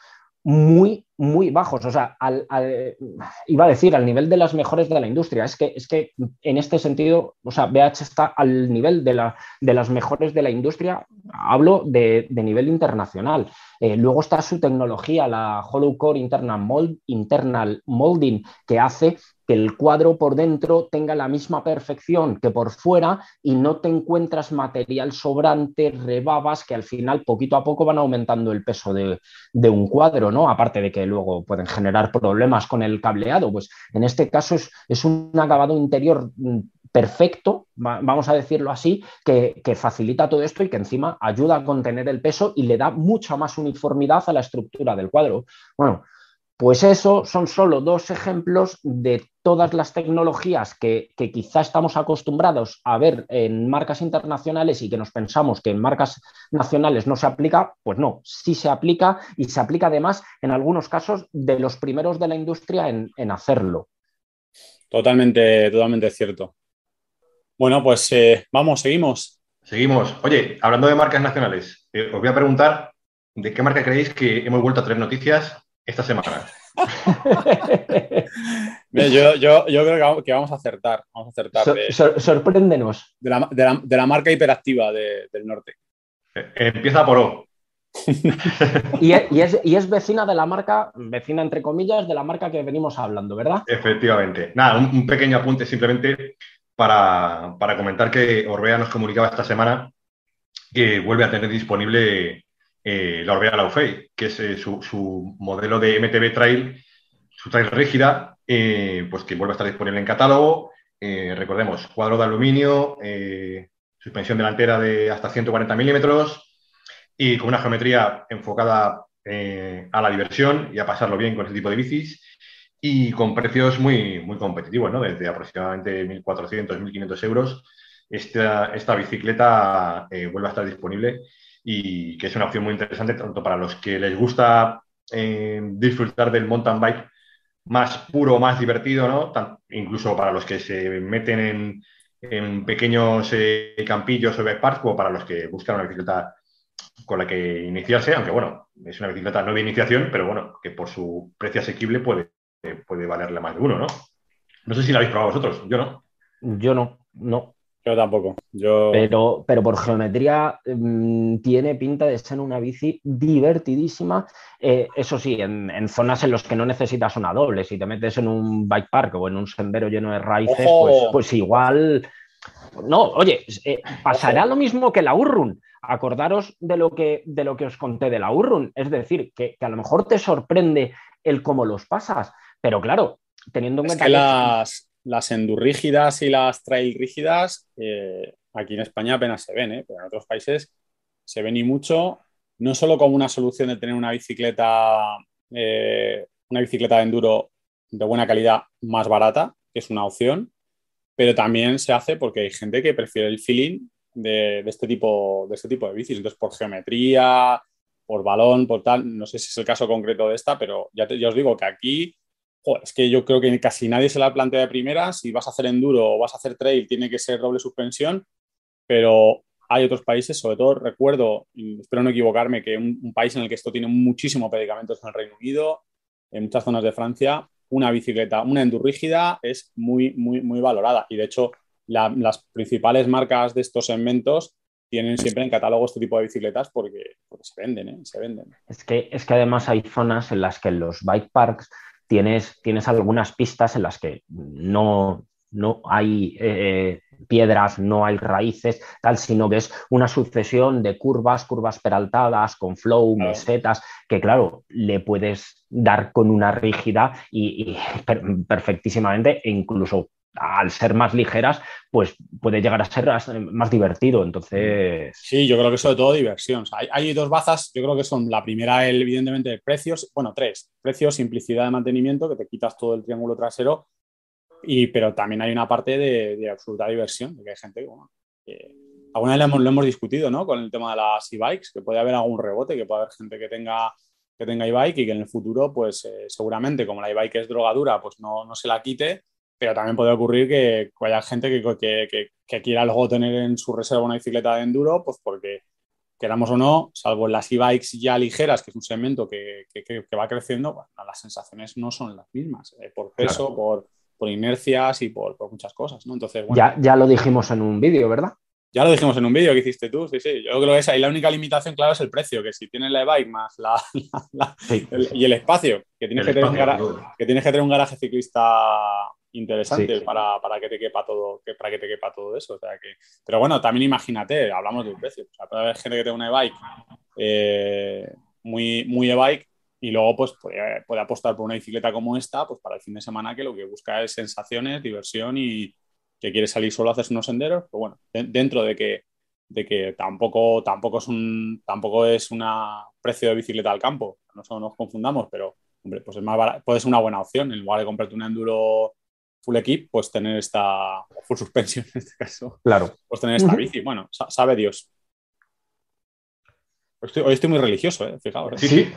muy muy bajos, o sea, iba a decir al nivel de las mejores de la industria. Es que, es que en este sentido, o sea, BH está al nivel de, la, de las mejores de la industria, hablo de, nivel internacional. Eh, luego está su tecnología, la Hollow Core Internal, Mold, Internal Molding, que hace que el cuadro por dentro tenga la misma perfección que por fuera y no te encuentras material sobrante, rebabas, que al final poquito a poco van aumentando el peso de, de un cuadro, ¿no? Aparte de que luego pueden generar problemas con el cableado. Pues en este caso es, un acabado interior mm, perfecto, vamos a decirlo así, que, que, facilita todo esto y que encima ayuda a contener el peso y le da mucha más uniformidad a la estructura del cuadro. Bueno, pues eso son solo dos ejemplos de todas las tecnologías que, quizá estamos acostumbrados a ver en marcas internacionales y que nos pensamos que en marcas nacionales no se aplica, pues no, sí se aplica y se aplica además en algunos casos de los primeros de la industria en,
hacerlo. Totalmente, totalmente cierto. Bueno, pues eh,
vamos, seguimos. Seguimos. Oye, hablando de marcas nacionales, eh, os voy a preguntar de qué marca creéis que hemos vuelto a tres noticias esta semana.
yo, creo
que vamos a acertar. Vamos a acertar de,
sorpréndenos. De la, marca hiperactiva del norte. Eh, empieza por O.
y, es, vecina de la marca, vecina entre comillas, de la marca que venimos hablando,
¿verdad? Efectivamente. Nada, un, pequeño apunte simplemente para, para comentar que Orbea nos comunicaba esta semana que vuelve a tener disponible eh, la Orbea Laufey, que es eh, su, modelo de MTB Trail, su trail rígida, eh, pues que vuelve a estar disponible en catálogo. recordemos, cuadro de aluminio, suspensión delantera de hasta 140 milímetros y con una geometría enfocada a la diversión y a pasarlo bien con este tipo de bicis y con precios muy, muy competitivos, desde aproximadamente 1.400, 1.500 euros. Esta, esta bicicleta vuelve a estar disponible y que es una opción muy interesante tanto para los que les gusta eh, disfrutar del mountain bike más puro, más divertido, ¿no? incluso para los que se meten en, en pequeños eh, campillos o park o para los que buscan una bicicleta con la que iniciarse, aunque bueno, es una bicicleta no de iniciación, pero bueno, que por su precio asequible puede, puede valerle más de uno, ¿no?
No sé si la habéis probado vosotros, yo
no. Yo no, no. Yo tampoco.
Yo... Pero, pero por geometría mm, tiene pinta de ser una bici divertidísima. Eh, eso sí, en, zonas en las que no necesitas una doble. Si te metes en un bike park o en un sendero lleno de raíces, pues, pues, igual. No, oye, eh, pasará lo mismo que la Urrun. Acordaros de lo que, de lo que os conté de la Urrun. Es decir, que, a lo mejor te sorprende el cómo los pasas. Pero claro, teniendo en cuenta. Que las,
las endurrígidas y las trail rígidas eh, aquí en España apenas se ven, ¿eh? pero en otros países se ven y mucho, no solo como una solución de tener una bicicleta, eh, una bicicleta de enduro de buena calidad más barata, que es una opción, pero también se hace porque hay gente que prefiere el feeling de, este, tipo, de este tipo de bicis, entonces por geometría, por balón, por tal, no sé si es el caso concreto de esta, pero ya os digo que aquí es que yo creo que casi nadie se la plantea de primera. Si vas a hacer enduro o vas a hacer trail, tiene que ser doble suspensión. Pero hay otros países, sobre todo recuerdo, espero no equivocarme, que un, país en el que esto tiene muchísimo predicamento es en el Reino Unido, en muchas zonas de Francia, una bicicleta, una endurrígida es muy, muy, muy valorada. Y de hecho, las principales marcas de estos segmentos tienen siempre en catálogo este tipo de bicicletas porque, se venden, ¿eh? se venden.
Es que, es que además hay zonas en las que los bike parks tienes, algunas pistas en las que no, no hay eh, piedras, no hay raíces, tal, sino que es una sucesión de curvas, curvas peraltadas, con flow, mesetas, que claro, le puedes dar con una rígida y, perfectísimamente e incluso al ser más ligeras, pues puede llegar a ser más divertido. Entonces.
Sí, yo creo que sobre todo diversión. hay, dos bazas, yo creo que son la primera, el, evidentemente, precios, bueno, tres: precios, simplicidad de mantenimiento, que te quitas todo el triángulo trasero, y, pero también hay una parte de, absoluta diversión, que hay gente que, bueno, alguna vez lo hemos, discutido, ¿no? Con el tema de las e-bikes, que puede haber algún rebote, que puede haber gente que tenga que tenga e-bike y que en el futuro, pues eh, seguramente como la e-bike es drogadura, pues no, no se la quite pero también puede ocurrir que haya gente que, quiera luego tener en su reserva una bicicleta de enduro, pues porque queramos o no, salvo en las e-bikes ya ligeras, que es un segmento que, va creciendo, las sensaciones no son las mismas, eh, por peso, por, inercias y por, muchas cosas, ¿no? Entonces, ya,
lo dijimos en un vídeo, ¿verdad?
Ya lo dijimos en un vídeo que hiciste tú, sí, sí. Yo creo que es ahí la única limitación, claro, es el precio, que si tienes la e-bike más la, y el espacio, que tienes, que, tener que tienes que tener un garaje ciclista interesante para, que te quepa todo, que, para que te quepa todo eso. O sea que, pero bueno, también imagínate, hablamos de un precio. puede haber gente que tenga una e-bike eh, muy, muy e-bike y luego pues puede, apostar por una bicicleta como esta pues para el fin de semana que lo que busca es sensaciones, diversión y que quiere salir solo a unos senderos. Pero bueno, dentro de que, de que tampoco, tampoco es un tampoco es una precio de bicicleta al campo, no nos confundamos, pero hombre, pues es más puede ser una buena opción en lugar de comprarte un enduro full equip, pues tener esta, full suspensión, en este caso, claro. pues tener esta bici. Bueno, sabe Dios. hoy estoy muy religioso, ¿eh? fijaos. Sí,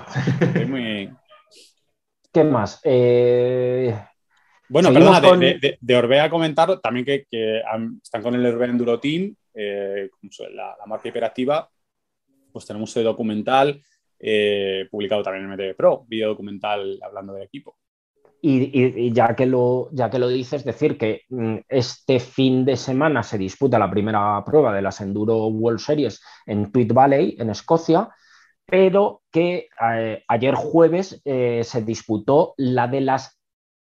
¿Qué más? Eh,
bueno, perdona, de, Orbea comentar también que, están con el Orbea Enduro Team, la, marca hiperactiva, pues tenemos el documental eh, publicado también en MTV Pro, video documental hablando del equipo.
Y, ya, que lo, ya que lo dices, decir que mm, este fin de semana se disputa la primera prueba de las Enduro World Series en Tweed Valley, en Escocia, pero que eh, ayer jueves eh, se disputó la de las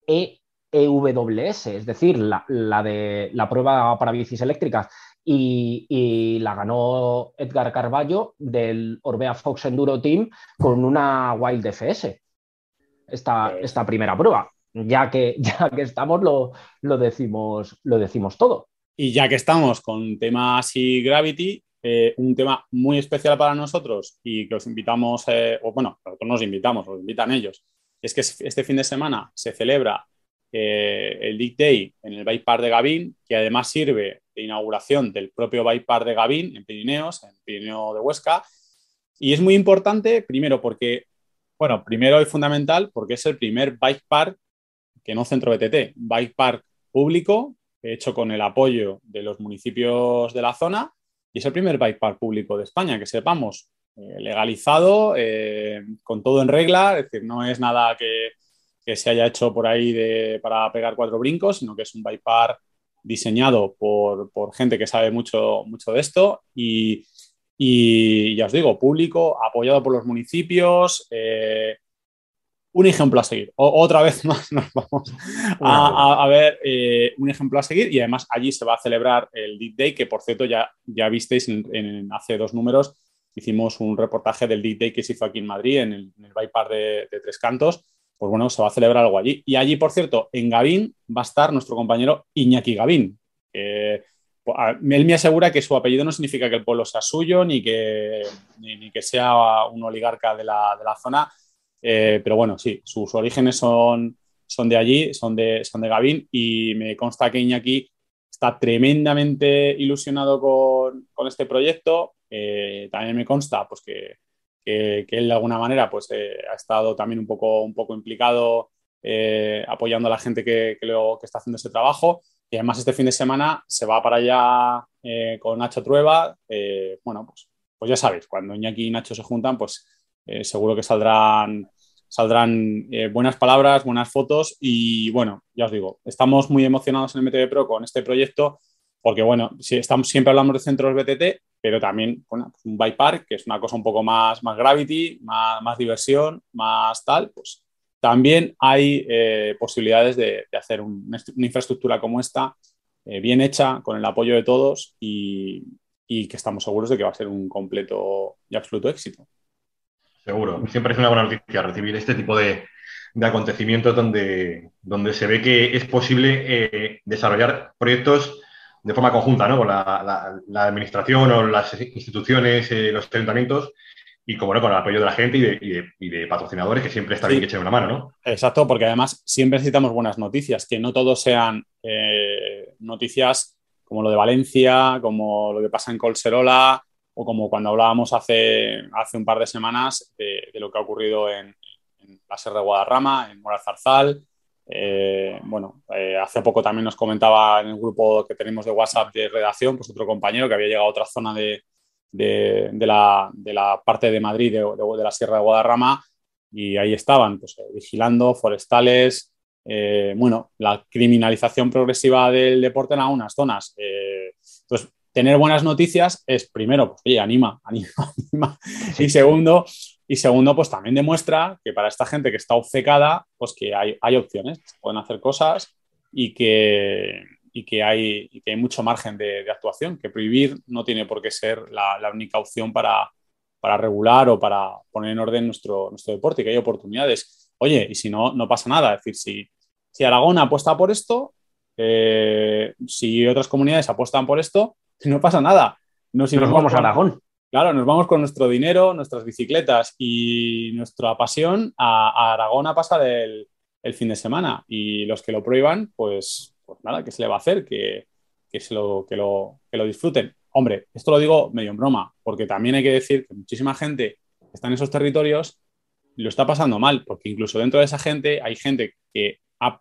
EWS, es decir, la, de la prueba para bicis eléctricas. y, la ganó Edgar Carballo del Orbea Fox Enduro Team con una Wild FS esta, primera prueba. Ya que,
ya que estamos, lo, lo, decimos, lo decimos todo. Y ya que estamos con temas y Gravity, eh, un tema muy especial para nosotros y que os invitamos, eh, o bueno, nosotros nos invitamos, os invitan ellos, es que este fin de semana se celebra eh, el Dick Day en el Bike Park de Gavín, que además sirve de inauguración del propio Bike de Gavín en Pirineos, en Pirineo de Huesca. Y es muy importante, primero, porque bueno, primero es fundamental porque es el primer bike park que no centro BTT, bike park público, hecho con el apoyo de los municipios de la zona, y es el primer bike park público de España, que sepamos, eh, legalizado, eh, con todo en regla, es decir, no es nada que, se haya hecho por ahí para pegar cuatro brincos, sino que es un bike park diseñado por, por gente que sabe mucho, mucho de esto y, y ya os digo, público, apoyado por los municipios. Eh, un ejemplo a seguir. otra vez más nos vamos a, ver eh, un ejemplo a seguir. Y además allí se va a celebrar el Deep Day, que por cierto ya, ya visteis en, hace dos números. Hicimos un reportaje del Deep Day que se hizo aquí en Madrid, en el, bypass de, Tres Cantos pues bueno, se va a celebrar algo allí. Y allí, por cierto, en Gavín va a estar nuestro compañero Iñaki Gavín, pues, él me asegura que su apellido no significa que el pueblo sea suyo ni que, sea un oligarca de la, zona, eh, pero bueno, sí, sus orígenes son, de allí, son de, son Gavín y me consta que aquí está tremendamente ilusionado con, este proyecto. Eh, también me consta pues, que, que, él de alguna manera pues, eh, ha estado también un poco, un poco implicado apoyando a la gente que, que está haciendo ese trabajo. Y además este fin de semana se va para allá eh, con Nacho Trueba. Eh, bueno, pues, pues ya sabéis, cuando Iñaki y Nacho se juntan, pues eh, seguro que saldrán, saldrán buenas palabras, buenas fotos. Y bueno, ya os digo, estamos muy emocionados en el MTB Pro con este proyecto, porque bueno, si estamos, siempre hablamos de centros BTT, pero también con pues un bike park, que es una cosa un poco más, más gravity, más, más diversión, más tal, pues también hay eh, posibilidades de, hacer una infraestructura como esta, eh, bien hecha, con el apoyo de todos y,
que estamos seguros de que va a ser un completo y absoluto éxito. Seguro, siempre es una buena noticia recibir este tipo de, acontecimientos donde, se ve que es posible eh, desarrollar proyectos de forma conjunta ¿no? con la administración o las instituciones, los ayuntamientos y como no, con el apoyo de la gente y de, patrocinadores, que siempre está bien que echen una mano, ¿no?
Exacto, porque además siempre necesitamos buenas noticias, que no todos sean eh, noticias como lo de Valencia, como lo que pasa en Colserola, o como cuando hablábamos hace, hace un par de semanas de, lo que ha ocurrido en, la Serra de Guadarrama, en Morazarzal. Eh, bueno, eh, hace poco también nos comentaba en el grupo que tenemos de WhatsApp de redacción, pues otro compañero que había llegado a otra zona de, de, la, parte de Madrid, de, de, la Sierra de Guadarrama, y ahí estaban, pues, eh, vigilando, forestales. Eh, bueno, la criminalización progresiva del deporte en algunas zonas. Eh, entonces, tener buenas noticias es primero, pues oye, anima, anima, Y segundo, y segundo, pues también demuestra que para esta gente que está obcecada, pues que hay, hay opciones, pueden hacer cosas y que, y que hay, que hay mucho margen de, actuación, que prohibir no tiene por qué ser la, única opción para, regular o para poner en orden nuestro, nuestro deporte, que hay oportunidades. Oye, y si no, no pasa nada. Es decir, si, si Aragón apuesta por esto, eh, si otras comunidades apuestan por esto, no pasa nada. No, si nos, vamos, a Aragón. Claro, nos vamos con nuestro dinero, nuestras bicicletas y nuestra pasión a, Aragón a pasar el fin de semana. Y los que lo prohíban, pues pues nada, que se le va a hacer? Que, que, lo, que, lo, disfruten. Hombre, esto lo digo medio en broma, porque también hay que decir que muchísima gente que está en esos territorios lo está pasando mal, porque incluso dentro de esa gente hay gente que ha,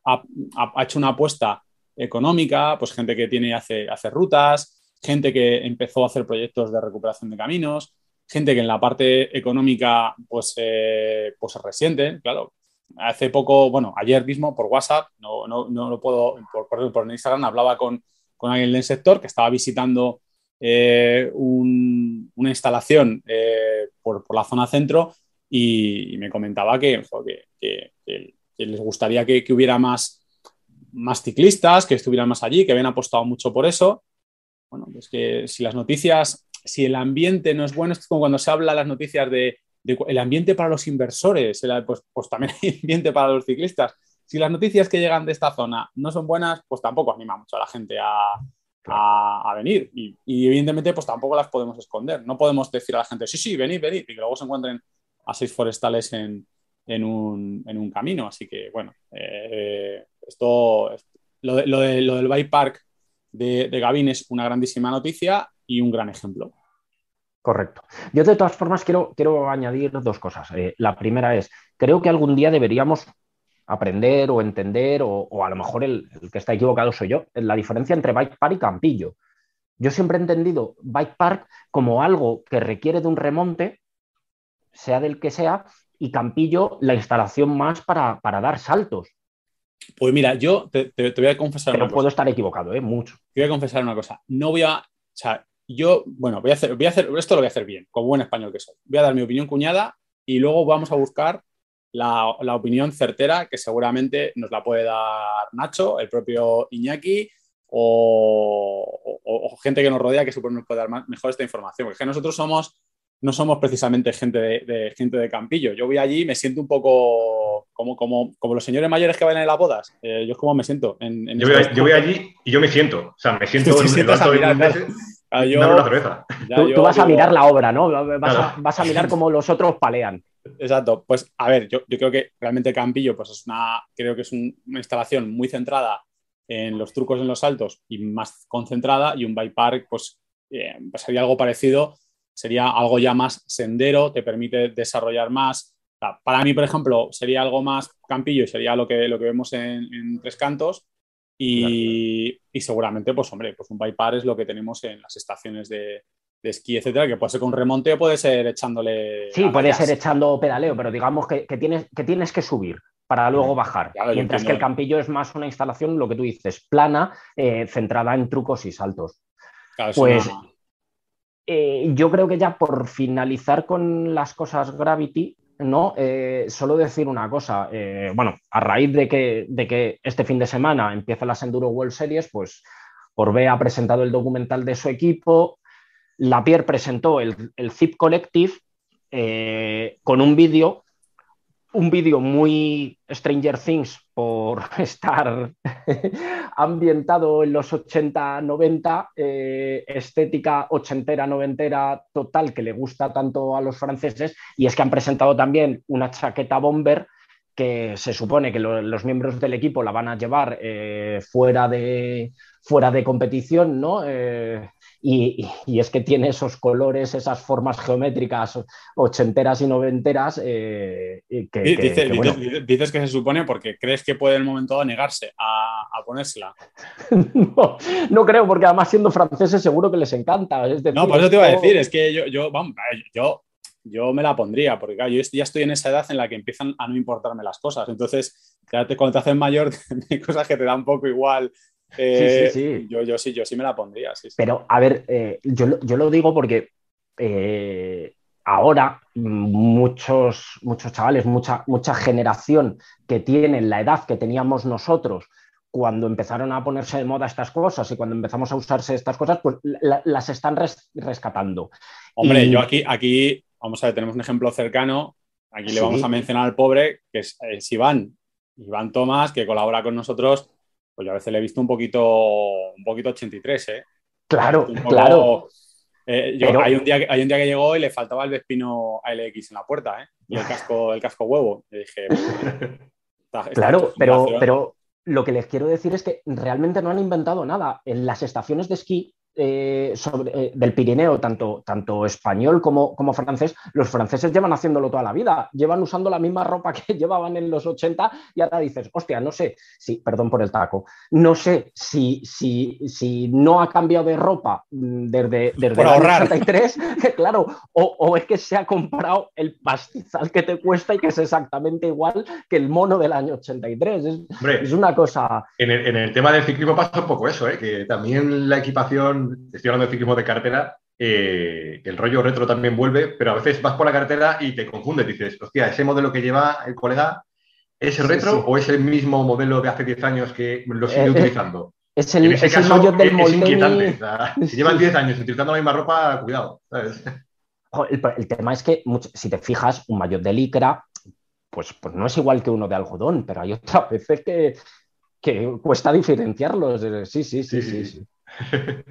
hecho una apuesta económica, pues gente que tiene hace, hace rutas, gente que empezó a hacer proyectos de recuperación de caminos, gente que en la parte económica pues, eh, pues se resiente, claro, hace poco, bueno, ayer mismo por WhatsApp, no, no, no lo puedo, por, por, por Instagram, hablaba con, alguien del sector que estaba visitando eh, una instalación eh, por, la zona centro y, me comentaba que, les gustaría que, hubiera más, más ciclistas, que estuvieran más allí, que habían apostado mucho por eso. Bueno, pues que si las noticias, si el ambiente no es bueno, es como cuando se habla las noticias de el ambiente para los inversores, pues, pues, también hay ambiente para los ciclistas. Si las noticias que llegan de esta zona no son buenas, pues tampoco anima mucho a la gente a, venir. Y, evidentemente, pues tampoco las podemos esconder. No podemos decir a la gente, sí, sí, venid, venid, y que luego se encuentren a seis forestales en, un, camino. Así que, bueno, eh, esto, lo, del bike park de, de es una grandísima noticia y un gran ejemplo.
Correcto. Yo de todas formas quiero, quiero añadir dos cosas. Eh, la primera es, creo que algún día deberíamos aprender o entender, o, a lo mejor el, que está equivocado soy yo, la diferencia entre bike park y campillo. Yo siempre he entendido bike park como algo que requiere de un remonte, sea del que sea, y campillo la instalación más para, dar saltos. Pues mira, yo
te, voy a confesar. Pero puedo estar equivocado, ¿eh? Mucho. Te voy a confesar una cosa. No voy a. Yo, bueno, voy a hacer, voy a hacer, esto lo voy a hacer bien, con buen español que soy. Voy a dar mi opinión cuñada y luego vamos a buscar la, opinión certera que seguramente nos la puede dar Nacho, el propio Iñaki o, gente que nos rodea que supongo nos puede dar mejor esta información. Porque que nosotros somos, no somos precisamente gente de, gente de campillo. Yo voy allí y me siento un poco como, los señores mayores que van en las bodas. Eh, yo es como me siento. yo, voy,
allí y yo me siento. O sea, me siento Ah,
tú, vas a mirar la obra, ¿no? Vas, a, mirar cómo los otros palean. Exacto. Pues a ver, yo, creo que realmente Campillo, pues es una, creo que es una instalación muy centrada en los trucos en los saltos y más concentrada, y un bike park, pues, eh, pues sería algo parecido, sería algo ya más sendero, te permite desarrollar más. Para mí, por ejemplo, sería algo más Campillo, y sería lo que, lo que vemos en, en Tres Cantos, y, seguramente, pues hombre, pues un bypass es lo que tenemos en las estaciones de, esquí, etcétera, que puede ser con remonte o puede ser echándole. Sí, puede ser
echando pedaleo, pero digamos que, tienes, que subir para luego bajar. mientras que el campillo es más una instalación, lo que tú dices, plana, eh, centrada en trucos y saltos. pues eh, yo creo que ya por finalizar con las cosas Gravity, ¿no? Eh, solo decir una cosa, eh, bueno, a raíz de que, este fin de semana empiezan las Enduro World Series, pues Orbea ha presentado el documental de su equipo, Lapierre presentó el, Zip Collective eh, con un vídeo un vídeo muy Stranger Things por estar ambientado en los 80-90, eh, estética ochentera-noventera total que le gusta tanto a los franceses, y es que han presentado también una chaqueta bomber que se supone que los miembros del equipo la van a llevar eh, fuera, de, fuera de competición, ¿no? Eh, y, es que tiene esos colores, esas formas geométricas ochenteras y noventeras.
Eh, que, dices, que se supone porque crees que puede en el momento dado negarse a, a ponérsela.
no, creo, porque además siendo franceses seguro que les encanta. no, por eso te iba a decir, es
que yo, yo yo me la pondría, porque yo ya estoy en esa edad en la que empiezan a no importarme las cosas. Entonces, te, cuando te haces mayor, hay cosas que te dan un poco igual. sí, sí, eh, sí. Yo, yo, sí, yo sí me la pondría.
Pero, a ver, eh, yo, lo digo porque eh, ahora muchos, muchos chavales, mucha, mucha generación que tienen la edad que teníamos nosotros cuando empezaron a ponerse de moda estas cosas y cuando empezamos a usarse estas cosas, pues las están
rescatando. Hombre, yo aquí, aquí vamos a ver, tenemos un ejemplo cercano, aquí le vamos a mencionar al pobre, que es, Iván, Iván Tomás, que colabora con nosotros, pues yo a veces le he visto un poquito, un poquito 83,
¿eh? Claro, claro.
Eh, hay, un día que, llegó y le faltaba el Vespino ALX en la puerta, ¿eh? Y el ah. casco, el casco huevo. le dije, pues, claro, pero, pero
lo que les quiero decir es que realmente no han inventado nada. En las estaciones de esquí eh, eh, del Pirineo, tanto, tanto español como, como, francés, los franceses llevan haciéndolo toda la vida, llevan usando la misma ropa que llevaban en los 80 y ahora dices, hostia, no sé, sí, perdón por el taco, no sé si, si, si no ha cambiado de ropa mm, desde, el año 83, claro, o, es que se ha comprado el pastizal que te cuesta y que es exactamente igual que el mono del año 83. Es, es una cosa...
En el, tema del ciclismo pasa un poco eso, ¿eh? que también la equipación estoy hablando de ciclismo de cartera eh, el rollo retro también vuelve, pero a veces vas por la cartera y te confundes, dices, hostia, ese modelo que lleva el colega es retro o es el mismo modelo de hace 10 años que lo sigue eh, eh, utilizando. Es el, inquietante. si llevas 10 años utilizando la misma ropa, cuidado.
El, tema es que si te fijas, un mayor de licra, pues, pues no es igual que uno de algodón, pero hay otras veces que, cuesta diferenciarlos. sí. sí, sí. sí.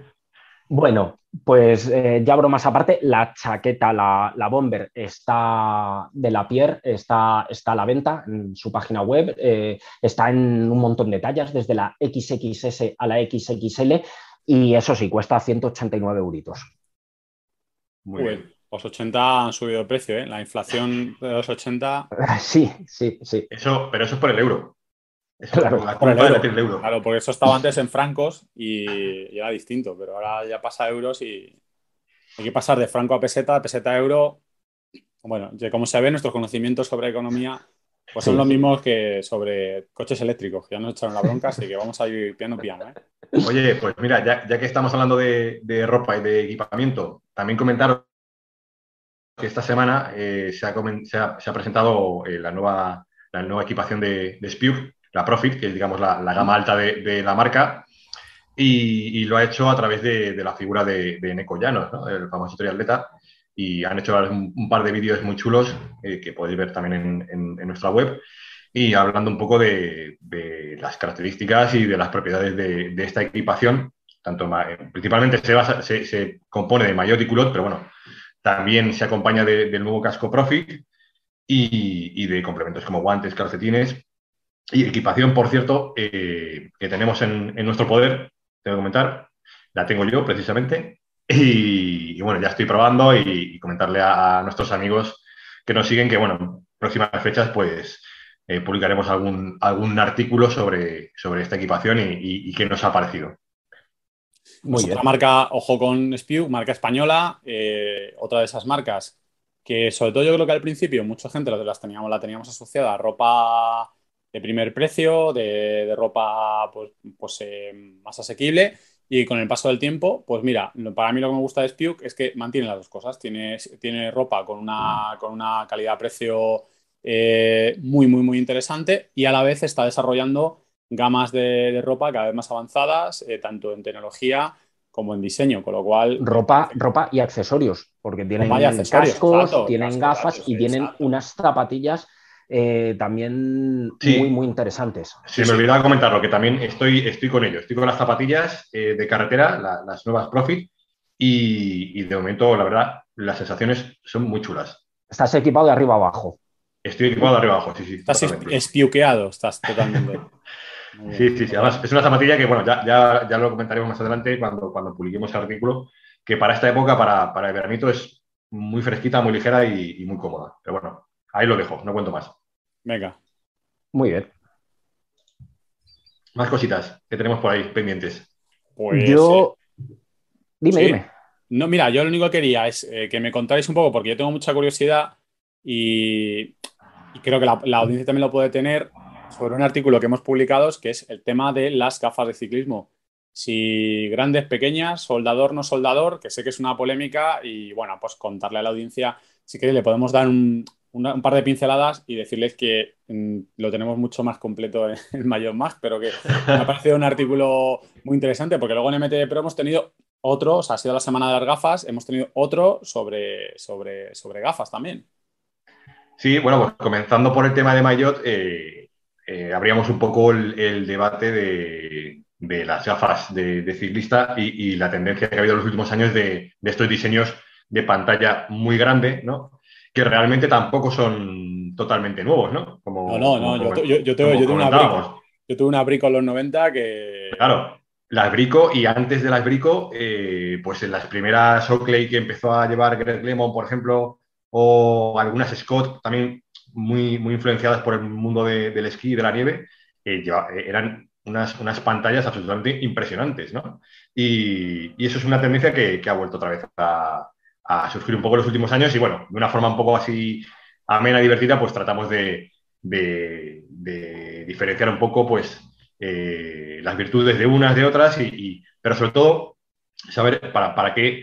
Bueno, pues eh, ya bromas aparte, la chaqueta, la, bomber está de la Pierre, está, está a la venta en su página web, eh, está en un montón de tallas, desde la XXS a la XXL, y eso sí, cuesta 189 euritos.
Muy bien. Los 80 han subido el precio, ¿eh? La inflación de los 80.
Sí, sí, sí. Eso, pero eso es por el euro. Claro,
porque eso estaba antes en francos y, era distinto, pero ahora ya pasa euros y hay que pasar de franco a peseta, de peseta a euro. Bueno, como se ve, nuestros conocimientos sobre economía pues son los mismos que sobre coches eléctricos, ya nos echaron la bronca, así que
vamos a ir piano piano. ¿eh? Oye, pues mira, ya, que estamos hablando de, ropa y de equipamiento, también comentaros que esta semana eh, se, ha se, ha, presentado eh, la, nueva, la nueva equipación de, de la Profit, que es digamos la, gama alta de, la marca, y, lo ha hecho a través de, la figura de, de Neco Llanos, el famoso triatleta, y han hecho un, par de vídeos muy chulos eh, que podéis ver también en, nuestra web, y hablando un poco de, las características y de las propiedades de, esta equipación, tanto eh, principalmente se, se, compone de maillot y culot, pero bueno, también se acompaña del nuevo casco Profit y, y de complementos como guantes, calcetines, y equipación, por cierto, eh, que tenemos en, nuestro poder, tengo que comentar, la tengo yo precisamente. Y, bueno, ya estoy probando y, comentarle a, nuestros amigos que nos siguen que, bueno, próximas fechas, pues eh, publicaremos algún, algún artículo sobre, sobre esta equipación y, qué nos ha parecido. Muy bien.
marca, ojo con Spew, marca española, eh, otra de esas marcas que sobre todo yo creo que al principio mucha gente las teníamos, la teníamos asociada a ropa de primer precio, de, ropa pues, pues eh, más asequible. Y con el paso del tiempo, pues mira, para mí lo que me gusta de Spiuk es que mantiene las dos cosas. Tiene, tiene ropa con una, con una calidad-precio eh, muy, muy, muy interesante y a la vez está desarrollando gamas de, ropa cada vez más avanzadas, eh, tanto en tecnología como en diseño, con lo cual... Ropa,
ropa y accesorios, porque tienen cascos, tienen gafas y tienen
unas zapatillas
eh, también muy, muy interesantes. Sí, me olvidaba comentar lo que también
estoy, estoy con ellos, Estoy con las zapatillas eh, de carretera, las nuevas Profit, y, de momento, la verdad, las sensaciones son muy chulas. Estás equipado de arriba abajo. Estoy equipado de arriba abajo, sí, sí. Estás espiuqueado, estás totalmente. sí, sí, sí. Además, es una zapatilla que, bueno, ya, lo comentaremos más adelante cuando, cuando publiquemos el artículo, que para esta época, para, para el veranito, es muy fresquita, muy ligera y, muy cómoda. Pero bueno, ahí lo dejo, no cuento más. Venga. Muy bien. Más cositas que tenemos por ahí pendientes. Pues, yo. Eh, dime, dime. No,
mira, yo lo único que quería es eh, que me contáis un poco, porque yo tengo mucha curiosidad y, creo que la, la, audiencia también lo puede tener sobre un artículo que hemos publicado, que es el tema de las gafas de ciclismo. Si grandes, pequeñas, soldador, no soldador, que sé que es una polémica y bueno, pues contarle a la audiencia, si queréis, le podemos dar un, un par de pinceladas y decirles que mm, lo tenemos mucho más completo en, en Mayor Más, pero que me ha parecido un artículo muy interesante, porque luego en MT Pro hemos tenido otro, o sea, ha sido la semana de las gafas, hemos tenido otro sobre, sobre, sobre gafas también.
Sí, bueno, pues comenzando por el tema de Mayotte, eh, eh, abríamos un poco el, debate de, las gafas de, ciclista y, la tendencia que ha habido en los últimos años de, de estos diseños de pantalla muy grande, ¿no? que realmente tampoco son totalmente nuevos, ¿no? no, no, yo, tuve
una brico en los 90
que... Claro, las Brico y antes de las Brico, eh, pues en las primeras Oakley que empezó a llevar Greg Lemon, por ejemplo, o algunas Scott, también muy, muy influenciadas por el mundo del esquí y de la nieve, eh, eh, eran unas, pantallas absolutamente impresionantes, ¿no? Y, eso es una tendencia que, que ha vuelto otra vez a, a surgir un poco en los últimos años y bueno, de una forma un poco así amena, y divertida, pues tratamos de, diferenciar un poco pues eh, las virtudes de unas de otras, y, pero sobre todo saber para, para qué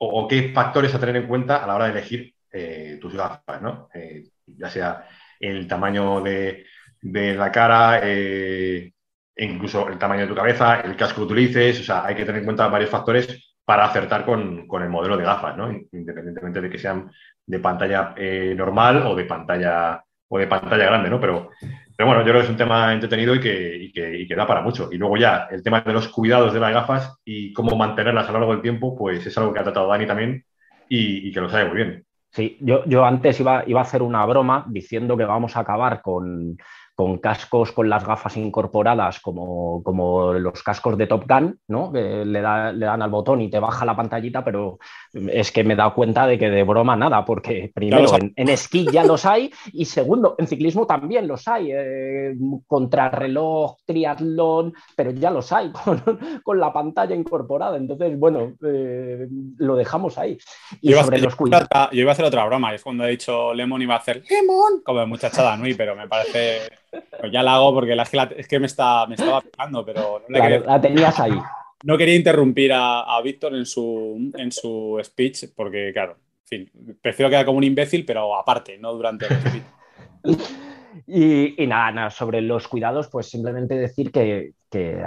o, qué factores a tener en cuenta a la hora de elegir eh, tus gafas, ¿no? Eh, ya sea el tamaño de, de la cara, e incluso el tamaño de tu cabeza, el casco que utilices, o sea, hay que tener en cuenta varios factores para acertar con, el modelo de gafas, ¿no? independientemente de que sean de pantalla eh, normal o de pantalla, o de pantalla grande. ¿no? Pero, pero bueno, yo creo que es un tema entretenido y que, y da para mucho. Y luego ya el tema de los cuidados de las gafas y cómo mantenerlas a lo largo del tiempo, pues es algo que ha tratado Dani también y, que lo sabe muy bien. Sí, yo, yo antes iba, iba, a hacer una broma diciendo
que vamos a acabar con, con cascos con las gafas incorporadas, como, como los cascos de Top Gun, ¿no? le, le, dan al botón y te baja la pantallita, pero, es que me he dado cuenta de que de broma nada, porque primero en, esquí ya los hay y segundo, en ciclismo también los hay, eh, contrarreloj, triatlón, pero ya los hay con, la pantalla incorporada. Entonces, bueno, eh, lo dejamos
ahí. yo iba a hacer otra broma, es cuando he dicho Lemon iba a hacer Lemon, como muchachada Nui, pero me parece... Pues ya la hago porque es que me, está, estaba picando pero... No la tenías ahí no quería interrumpir a, Víctor en su, en su speech, porque, claro, en fin, prefiero quedar como un imbécil, pero aparte, no durante el speech.
Y, nada, nada, sobre los cuidados, pues simplemente decir que,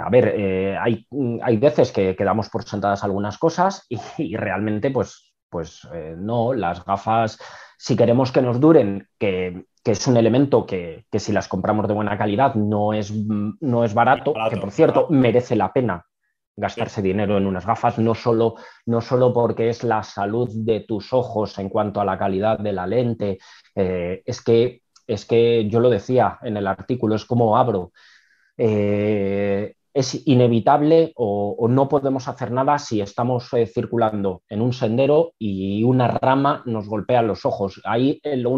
a ver, eh, hay, hay, veces que, quedamos por sentadas algunas cosas y, realmente, pues, pues eh, no, las gafas, si queremos que nos duren, que, es un elemento que, si las compramos de buena calidad no es, no es barato, que por cierto merece la pena gastarse dinero en unas gafas, no solo, no solo porque es la salud de tus ojos en cuanto a la calidad de la lente, eh, es, que, es que yo lo decía en el artículo, es como abro. Eh, es inevitable o, no podemos hacer nada si estamos eh, circulando en un sendero y una rama nos golpea los ojos. Ahí lo,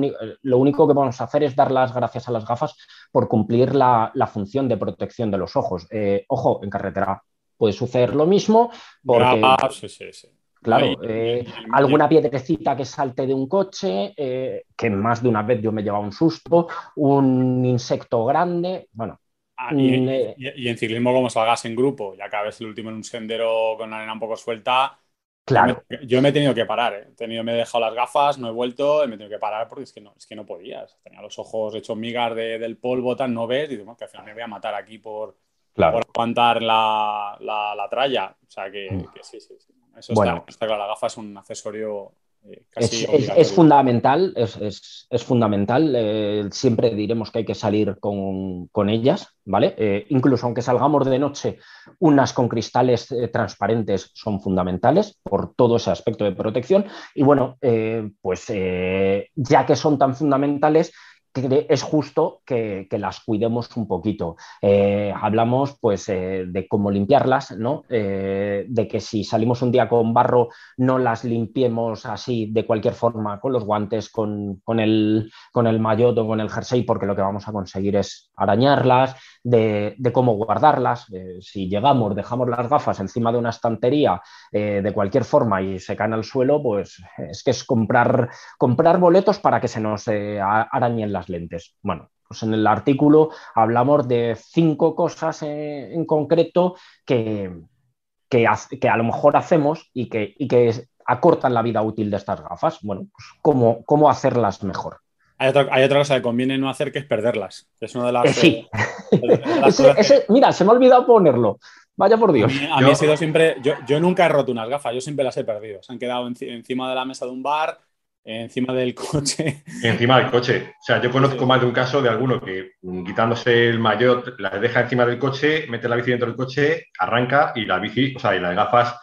único que vamos a hacer es dar las gracias a las gafas por cumplir la, función de protección de los ojos. ojo, en carretera puede suceder lo mismo. Porque, ah, ah,
sí, sí, sí. Claro, eh,
alguna piedrecita que salte de un coche, eh, que más de una vez yo me he llevado un susto, un insecto grande, bueno. Ah, eh,
y, en ciclismo, como salgas en grupo ya y acabes el último en un sendero con la arena un poco suelta,
Claro. Yo me, he tenido que parar,
he tenido, me he dejado las gafas, no he vuelto, me he tenido que parar porque es que no, es que no podías. Tenía los ojos hechos migas del polvo, tan no ves, y digo, bueno, que al final me voy a matar aquí por, por aguantar la, la, tralla. O sea que, mm. sí, sí, Eso está, claro. La gafa es un accesorio. Eh, casi es,
fundamental, es, fundamental. Eh, siempre diremos que hay que salir con, ellas, ¿vale? Eh, incluso aunque salgamos de noche, unas con cristales transparentes son fundamentales por todo ese aspecto de protección. Y bueno, pues ya que son tan fundamentales, es justo que, las cuidemos un poquito. Eh, hablamos pues eh, de cómo limpiarlas, eh, de que si salimos un día con barro no las limpiemos así de cualquier forma, con los guantes, con, con el, con el o con el jersey, porque lo que vamos a conseguir es arañarlas, de, cómo guardarlas. si llegamos, dejamos las gafas encima de una estantería de cualquier forma y se caen al suelo, pues es que es comprar, comprar boletos para que se nos arañen las lentes. Bueno, pues en el artículo hablamos de cinco cosas en, concreto que, que, a lo mejor hacemos y que, y que acortan la vida útil de estas gafas. Bueno, pues cómo, cómo hacerlas mejor.
Hay otra, cosa que conviene no hacer que es perderlas. Es una de las. Eh, sí. Eh,
mira, se me ha olvidado ponerlo.
Vaya por Dios. A mí, ha sido
siempre. Yo, yo, nunca he roto unas gafas, yo siempre las he perdido. Se han quedado
encima de la mesa de un bar, encima del coche. Encima del coche. O sea, yo conozco más de un caso de alguno que mm, quitándose el mayor, la deja encima del coche, mete la bici dentro del coche, arranca y la bici, o sea, y las gafas,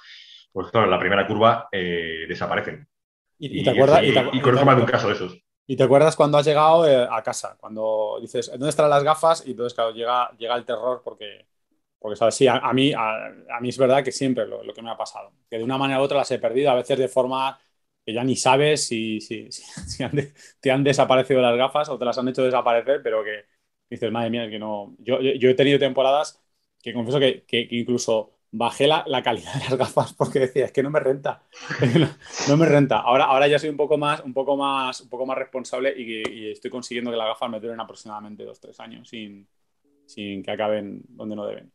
pues claro, en la primera curva eh, desaparecen. ¿Y, te acuerdas, y, conozco más de un caso de esos.
Y te acuerdas cuando has llegado eh, a casa, cuando dices, ¿dónde están las gafas? Y entonces, claro, llega, llega el terror porque, porque ¿sabes? Sí, a, mí, mí es verdad que siempre lo, lo que me ha pasado, que de una manera u otra las he perdido, a veces de forma que ya ni sabes si, te han desaparecido las gafas o te las han hecho desaparecer, pero que dices, madre mía, que no. Yo, he tenido temporadas que confieso que, incluso bajé la, calidad de las gafas porque decía, es que no me renta. no, me renta. Ahora, ahora ya soy un poco más, un poco más, un poco más responsable y, estoy consiguiendo que las gafas me duren aproximadamente dos, tres años sin, que acaben donde no
deben.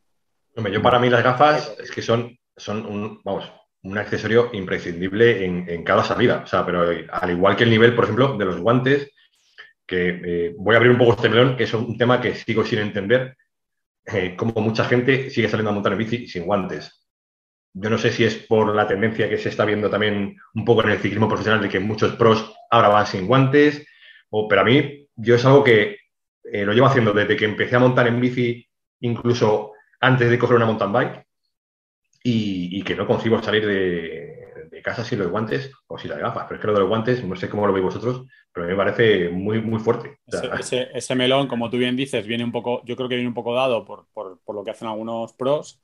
yo para mí las gafas es que son, son un, vamos, un accesorio imprescindible en, cada salida. O sea, pero eh, al igual que el nivel, por ejemplo, de los guantes, que eh, voy a abrir un poco este melón, que es un tema que sigo sin entender, eh, como mucha gente sigue saliendo a montar en bici sin guantes. Yo no sé si es por la tendencia que se está viendo también un poco en el ciclismo profesional de que muchos pros ahora van sin guantes, o, pero a mí yo es algo que lo llevo haciendo desde que empecé a montar en bici, incluso antes de coger una mountain bike y, que no consigo salir de, casa sin los guantes o sin las gafas. Pero es que lo de los guantes, no sé cómo lo veis vosotros, pero a mí me parece muy, muy fuerte.
ese, melón, como tú bien dices, viene un poco, yo creo que viene un poco dado por, lo que hacen algunos pros.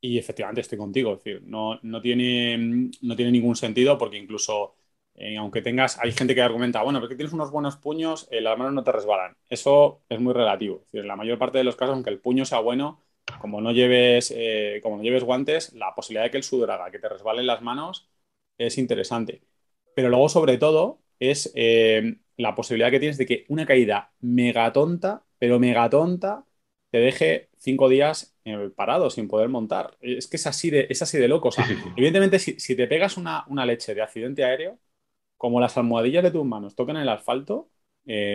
Y efectivamente estoy contigo, decir, no, no, tiene, no tiene ningún sentido porque incluso eh, aunque tengas, hay gente que argumenta, bueno, porque tienes unos buenos puños, eh, las manos no te resbalan. Eso es muy relativo. Es en la mayor parte de los casos, aunque el puño sea bueno, como no lleves, eh, como lleves guantes, la posibilidad de que el sudor haga que te resbalen las manos es interesante. Pero luego, sobre todo, es eh, la posibilidad que tienes de que una caída mega tonta, pero mega tonta, te deje cinco días eh, parado sin poder montar. Es que es así de, es así de loco. Evidentemente, si, te pegas una, leche de accidente aéreo, como las almohadillas de tus manos tocan el asfalto,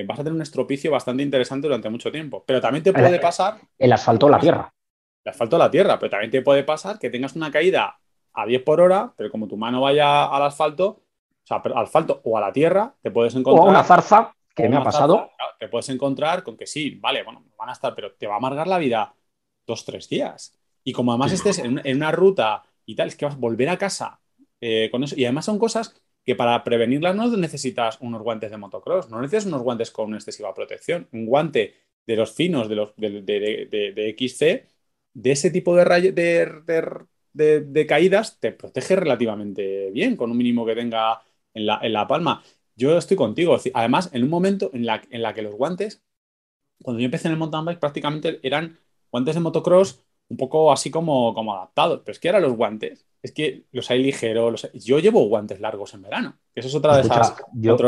vas a tener un estropicio bastante interesante durante mucho tiempo. Pero también te puede pasar.
El asfalto o la tierra
le asfalto a la tierra, pero también te puede pasar que tengas una caída a 10 por hora, pero como tu mano vaya al asfalto, o sea, al asfalto o a la tierra, te puedes encontrar... O una zarza,
que me ha pasado.
te puedes encontrar con que sí, vale, bueno, van a estar, pero te va a amargar la vida dos, tres días. Y como además estés en, una ruta y tal, es que vas a volver a casa eh, con eso. Y además son cosas que para prevenirlas no necesitas unos guantes de motocross, no necesitas unos guantes con una excesiva protección. Un guante de los finos, de los de, de, de, de XC, de ese tipo de, de, caídas te protege relativamente bien, con un mínimo que tenga en la, palma. Yo estoy contigo. Además, en un momento en la, en la que los guantes, cuando yo empecé en el mountain bike, prácticamente eran guantes de motocross un poco así como, como adaptados. Pero es que ahora los guantes, es que los hay ligeros. Yo llevo guantes largos en verano. Eso es otra de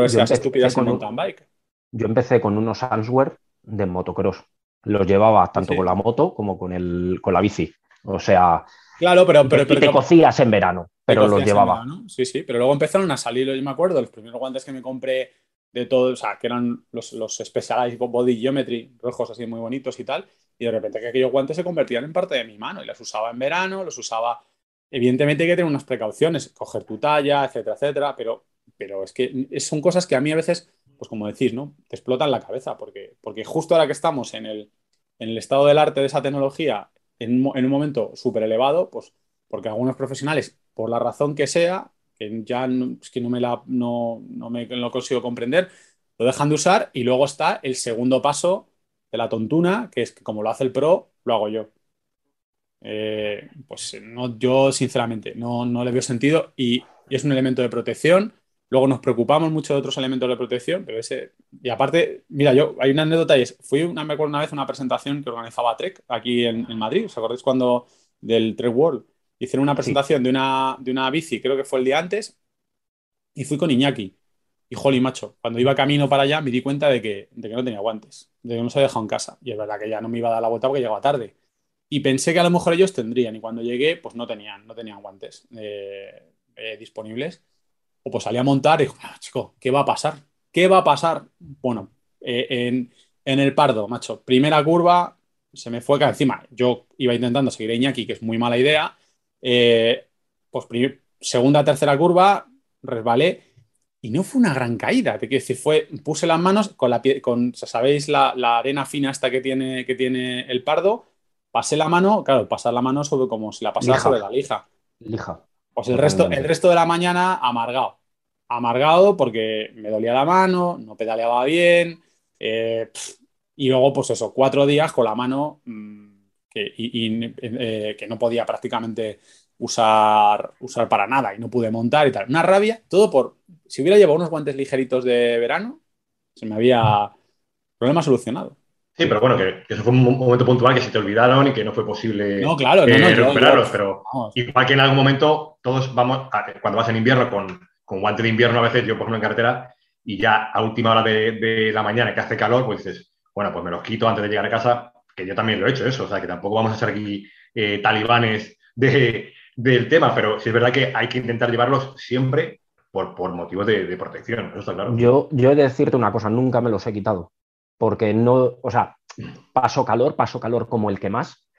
esas estúpidas en mountain bike.
Yo empecé con unos answer de motocross los llevaba tanto con la moto como con, el, con la bici. O sea,
claro, pero, te
cocías en verano, pero los llevaba.
sí, sí, pero luego empezaron a salir, yo me acuerdo, los primeros guantes que me compré de todo, o sea, que eran los, los Specialized Body Geometry, rojos así muy bonitos y tal, y de repente que aquellos guantes se convertían en parte de mi mano y las usaba en verano, los usaba... Evidentemente hay que tener unas precauciones, coger tu talla, etcétera, etcétera, pero, pero es que son cosas que a mí a veces pues como decís, ¿no? Te explotan la cabeza, porque, porque justo ahora que estamos en el, estado del arte de esa tecnología, en, un momento súper elevado, pues porque algunos profesionales, por la razón que sea, que ya es que no me, la, no, me lo consigo comprender, lo dejan de usar y luego está el segundo paso de la tontuna, que es que como lo hace el pro, lo hago yo. Eh, pues no, yo sinceramente no, le veo sentido y, es un elemento de protección Luego nos preocupamos mucho de otros elementos de protección, pero ese. Y aparte, mira, yo, hay una anécdota y es, fui una, me acuerdo una vez una presentación que organizaba Trek aquí en, Madrid, ¿os acordáis cuando del Trek World? Hicieron una presentación de, una, de una bici, creo que fue el día antes, y fui con Iñaki. Y jolly, macho, cuando iba camino para allá me di cuenta de que, de que no tenía guantes, de que no se había dejado en casa. Y es verdad que ya no me iba a dar la vuelta porque llegaba tarde. Y pensé que a lo mejor ellos tendrían, y cuando llegué, pues no tenían, no tenían guantes eh, eh, disponibles. O pues salí a montar y, dijo, ah, chico, ¿qué va a pasar? ¿Qué va a pasar? Bueno, eh, en, el pardo, macho, primera curva, se me fue encima. Yo iba intentando seguir a Iñaki, que es muy mala idea. Eh, pues segunda, tercera curva, resbalé y no fue una gran caída. Te quiero decir, puse las manos con la con, ¿sabéis? La, arena fina esta que tiene, que tiene el pardo. Pasé la mano, claro, pasar la mano sobre como si la pasara sobre la Lija. Pues el pues resto, el resto de la mañana amargado. Amargado porque me dolía la mano, no pedaleaba bien. Eh, y luego, pues eso, cuatro días con la mano mm, eh, que, no podía prácticamente usar, usar para nada y no pude montar y tal. Una rabia, todo por. Si hubiera llevado unos guantes ligeritos de verano,
se me había problema solucionado. Sí, pero bueno, que, eso fue un momento puntual que se te olvidaron y que no fue posible claro, eh, recuperarlos. pero igual que en algún momento todos vamos, cuando vas en invierno con, con guante de invierno a veces, yo pongo ejemplo en carretera, y ya a última hora de, la mañana que hace calor, pues dices, bueno, pues me los quito antes de llegar a casa, que yo también lo he hecho eso, o sea, que tampoco vamos a ser aquí eh, talibanes del tema, pero sí es verdad que hay que intentar llevarlos siempre por, por motivos de, protección, eso está claro. Yo,
yo he de decirte una cosa, nunca me los he quitado porque no, o sea, paso calor, paso calor como el que más,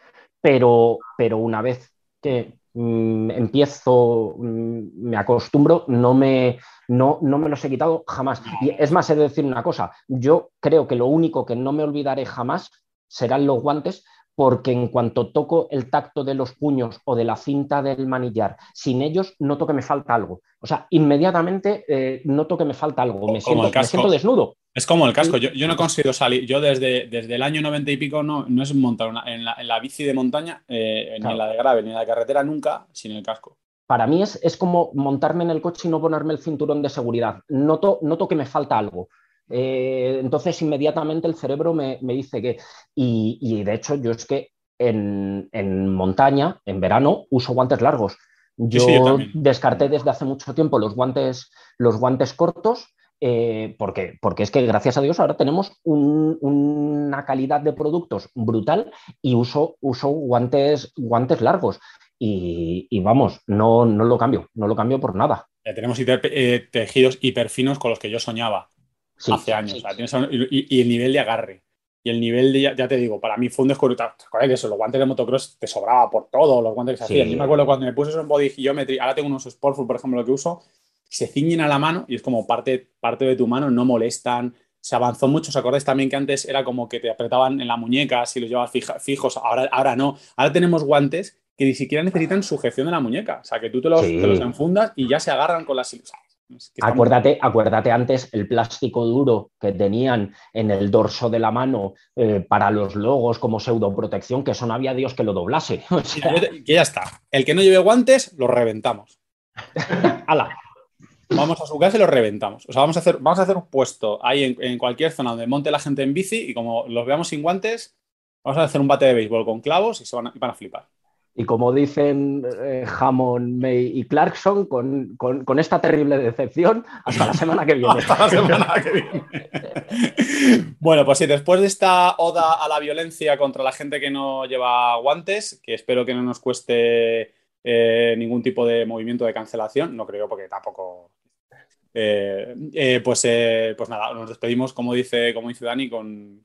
pero, pero una vez que mm, empiezo, mm, me acostumbro, no me, no, no me los he quitado jamás. Y es más, he de decir una cosa, yo creo que lo único que no me olvidaré jamás serán los guantes, porque en cuanto toco el tacto de los puños o de la cinta del manillar, sin ellos noto que me falta algo. O sea, inmediatamente eh, noto que me falta algo, me siento desnudo.
Es como el casco. Yo, yo no consigo salir. Yo desde, desde el año 90 y pico no, no es montar una, en, la, bici de montaña, eh, ni en la de grave, ni en la de carretera, nunca sin el casco.
Para mí es, como montarme en el coche y no ponerme el cinturón de seguridad. Noto, que me falta algo. Eh, entonces inmediatamente el cerebro me, dice que... Y, de hecho yo es que en, en montaña, en verano, uso guantes largos. Yo, yo descarté desde hace mucho tiempo los guantes, los guantes cortos eh, porque, porque, es que gracias a Dios ahora tenemos una calidad de productos brutal y uso, uso guantes, guantes largos. Y, vamos, no, no, lo cambio, no lo cambio por nada.
Eh, tenemos hiper, eh, tejidos hiperfinos con los que yo soñaba hace años. y, el nivel de agarre. Y el nivel de, ya, te digo, para mí fue un descubrimiento. eso, los guantes de motocross te sobraba por todo, los guantes que se me acuerdo cuando me puse eso en body geometry, ahora tengo unos Sportful, por ejemplo, que uso, se ciñen a la mano y es como parte, parte de tu mano, no molestan. Se avanzó mucho, ¿os acordáis también que antes era como que te apretaban en la muñeca si los llevabas fijos? Ahora, ahora no. Ahora tenemos guantes que ni siquiera necesitan sujeción de la muñeca. O sea, que tú te los, enfundas y ya se agarran con las... ilusiones
acuérdate, acuérdate antes el plástico duro que tenían en el dorso de la mano eh, para los logos como pseudoprotección, que eso no había Dios que lo doblase.
Que ya está. El que no lleve guantes, lo reventamos. ¡Hala! vamos a su casa y lo reventamos. O sea, vamos a hacer, vamos a hacer un puesto ahí en, cualquier zona donde monte la gente en bici y como los veamos sin guantes, vamos a hacer un bate de béisbol con clavos y se van a, flipar.
Y como dicen eh, Hammond, May y Clarkson, con, esta terrible
decepción, hasta la semana que viene. bueno, pues sí, después de esta oda a la violencia contra la gente que no lleva guantes, que espero que no nos cueste eh, ningún tipo de movimiento de cancelación, no creo porque tampoco eh, eh, pues, eh, pues nada, nos despedimos, como dice, como dice Dani, con,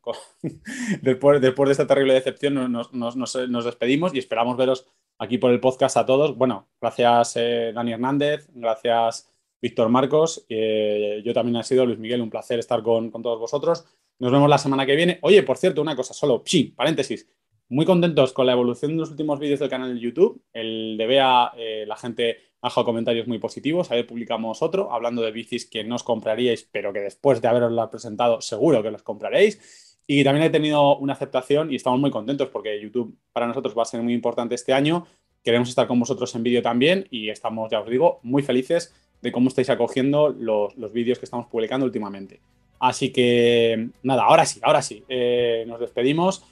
después, de esta terrible decepción nos, despedimos y esperamos veros aquí por el podcast a todos. Bueno, gracias Dani Hernández, gracias Víctor Marcos, yo también ha sido Luis Miguel, un placer estar con, con, todos vosotros. Nos vemos la semana que viene. Oye, por cierto, una cosa solo, sí, paréntesis, muy contentos con la evolución de los últimos vídeos del canal de YouTube. El de Bea, eh, la gente ha dejado comentarios muy positivos. Ayer publicamos otro hablando de bicis que no os compraríais, pero que después de haberlo presentado seguro que los compraréis. Y también he tenido una aceptación y estamos muy contentos porque YouTube para nosotros va a ser muy importante este año. Queremos estar con vosotros en vídeo también y estamos, ya os digo, muy felices de cómo estáis acogiendo los, vídeos que estamos publicando últimamente. Así que nada, ahora sí, ahora sí, eh, nos despedimos.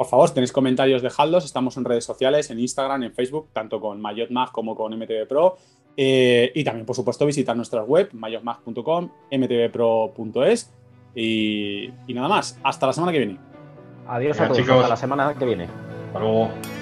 Por favor, si tenéis comentarios, dejadlos. Estamos en redes sociales, en Instagram, en Facebook, tanto con MayotMag como con MTV Pro. Eh, y también, por supuesto, visitar nuestra web, mayotmag.com, mtvpro.es. Y, nada más, hasta la semana que viene. Adiós a todos, hasta la semana que viene. Hasta luego.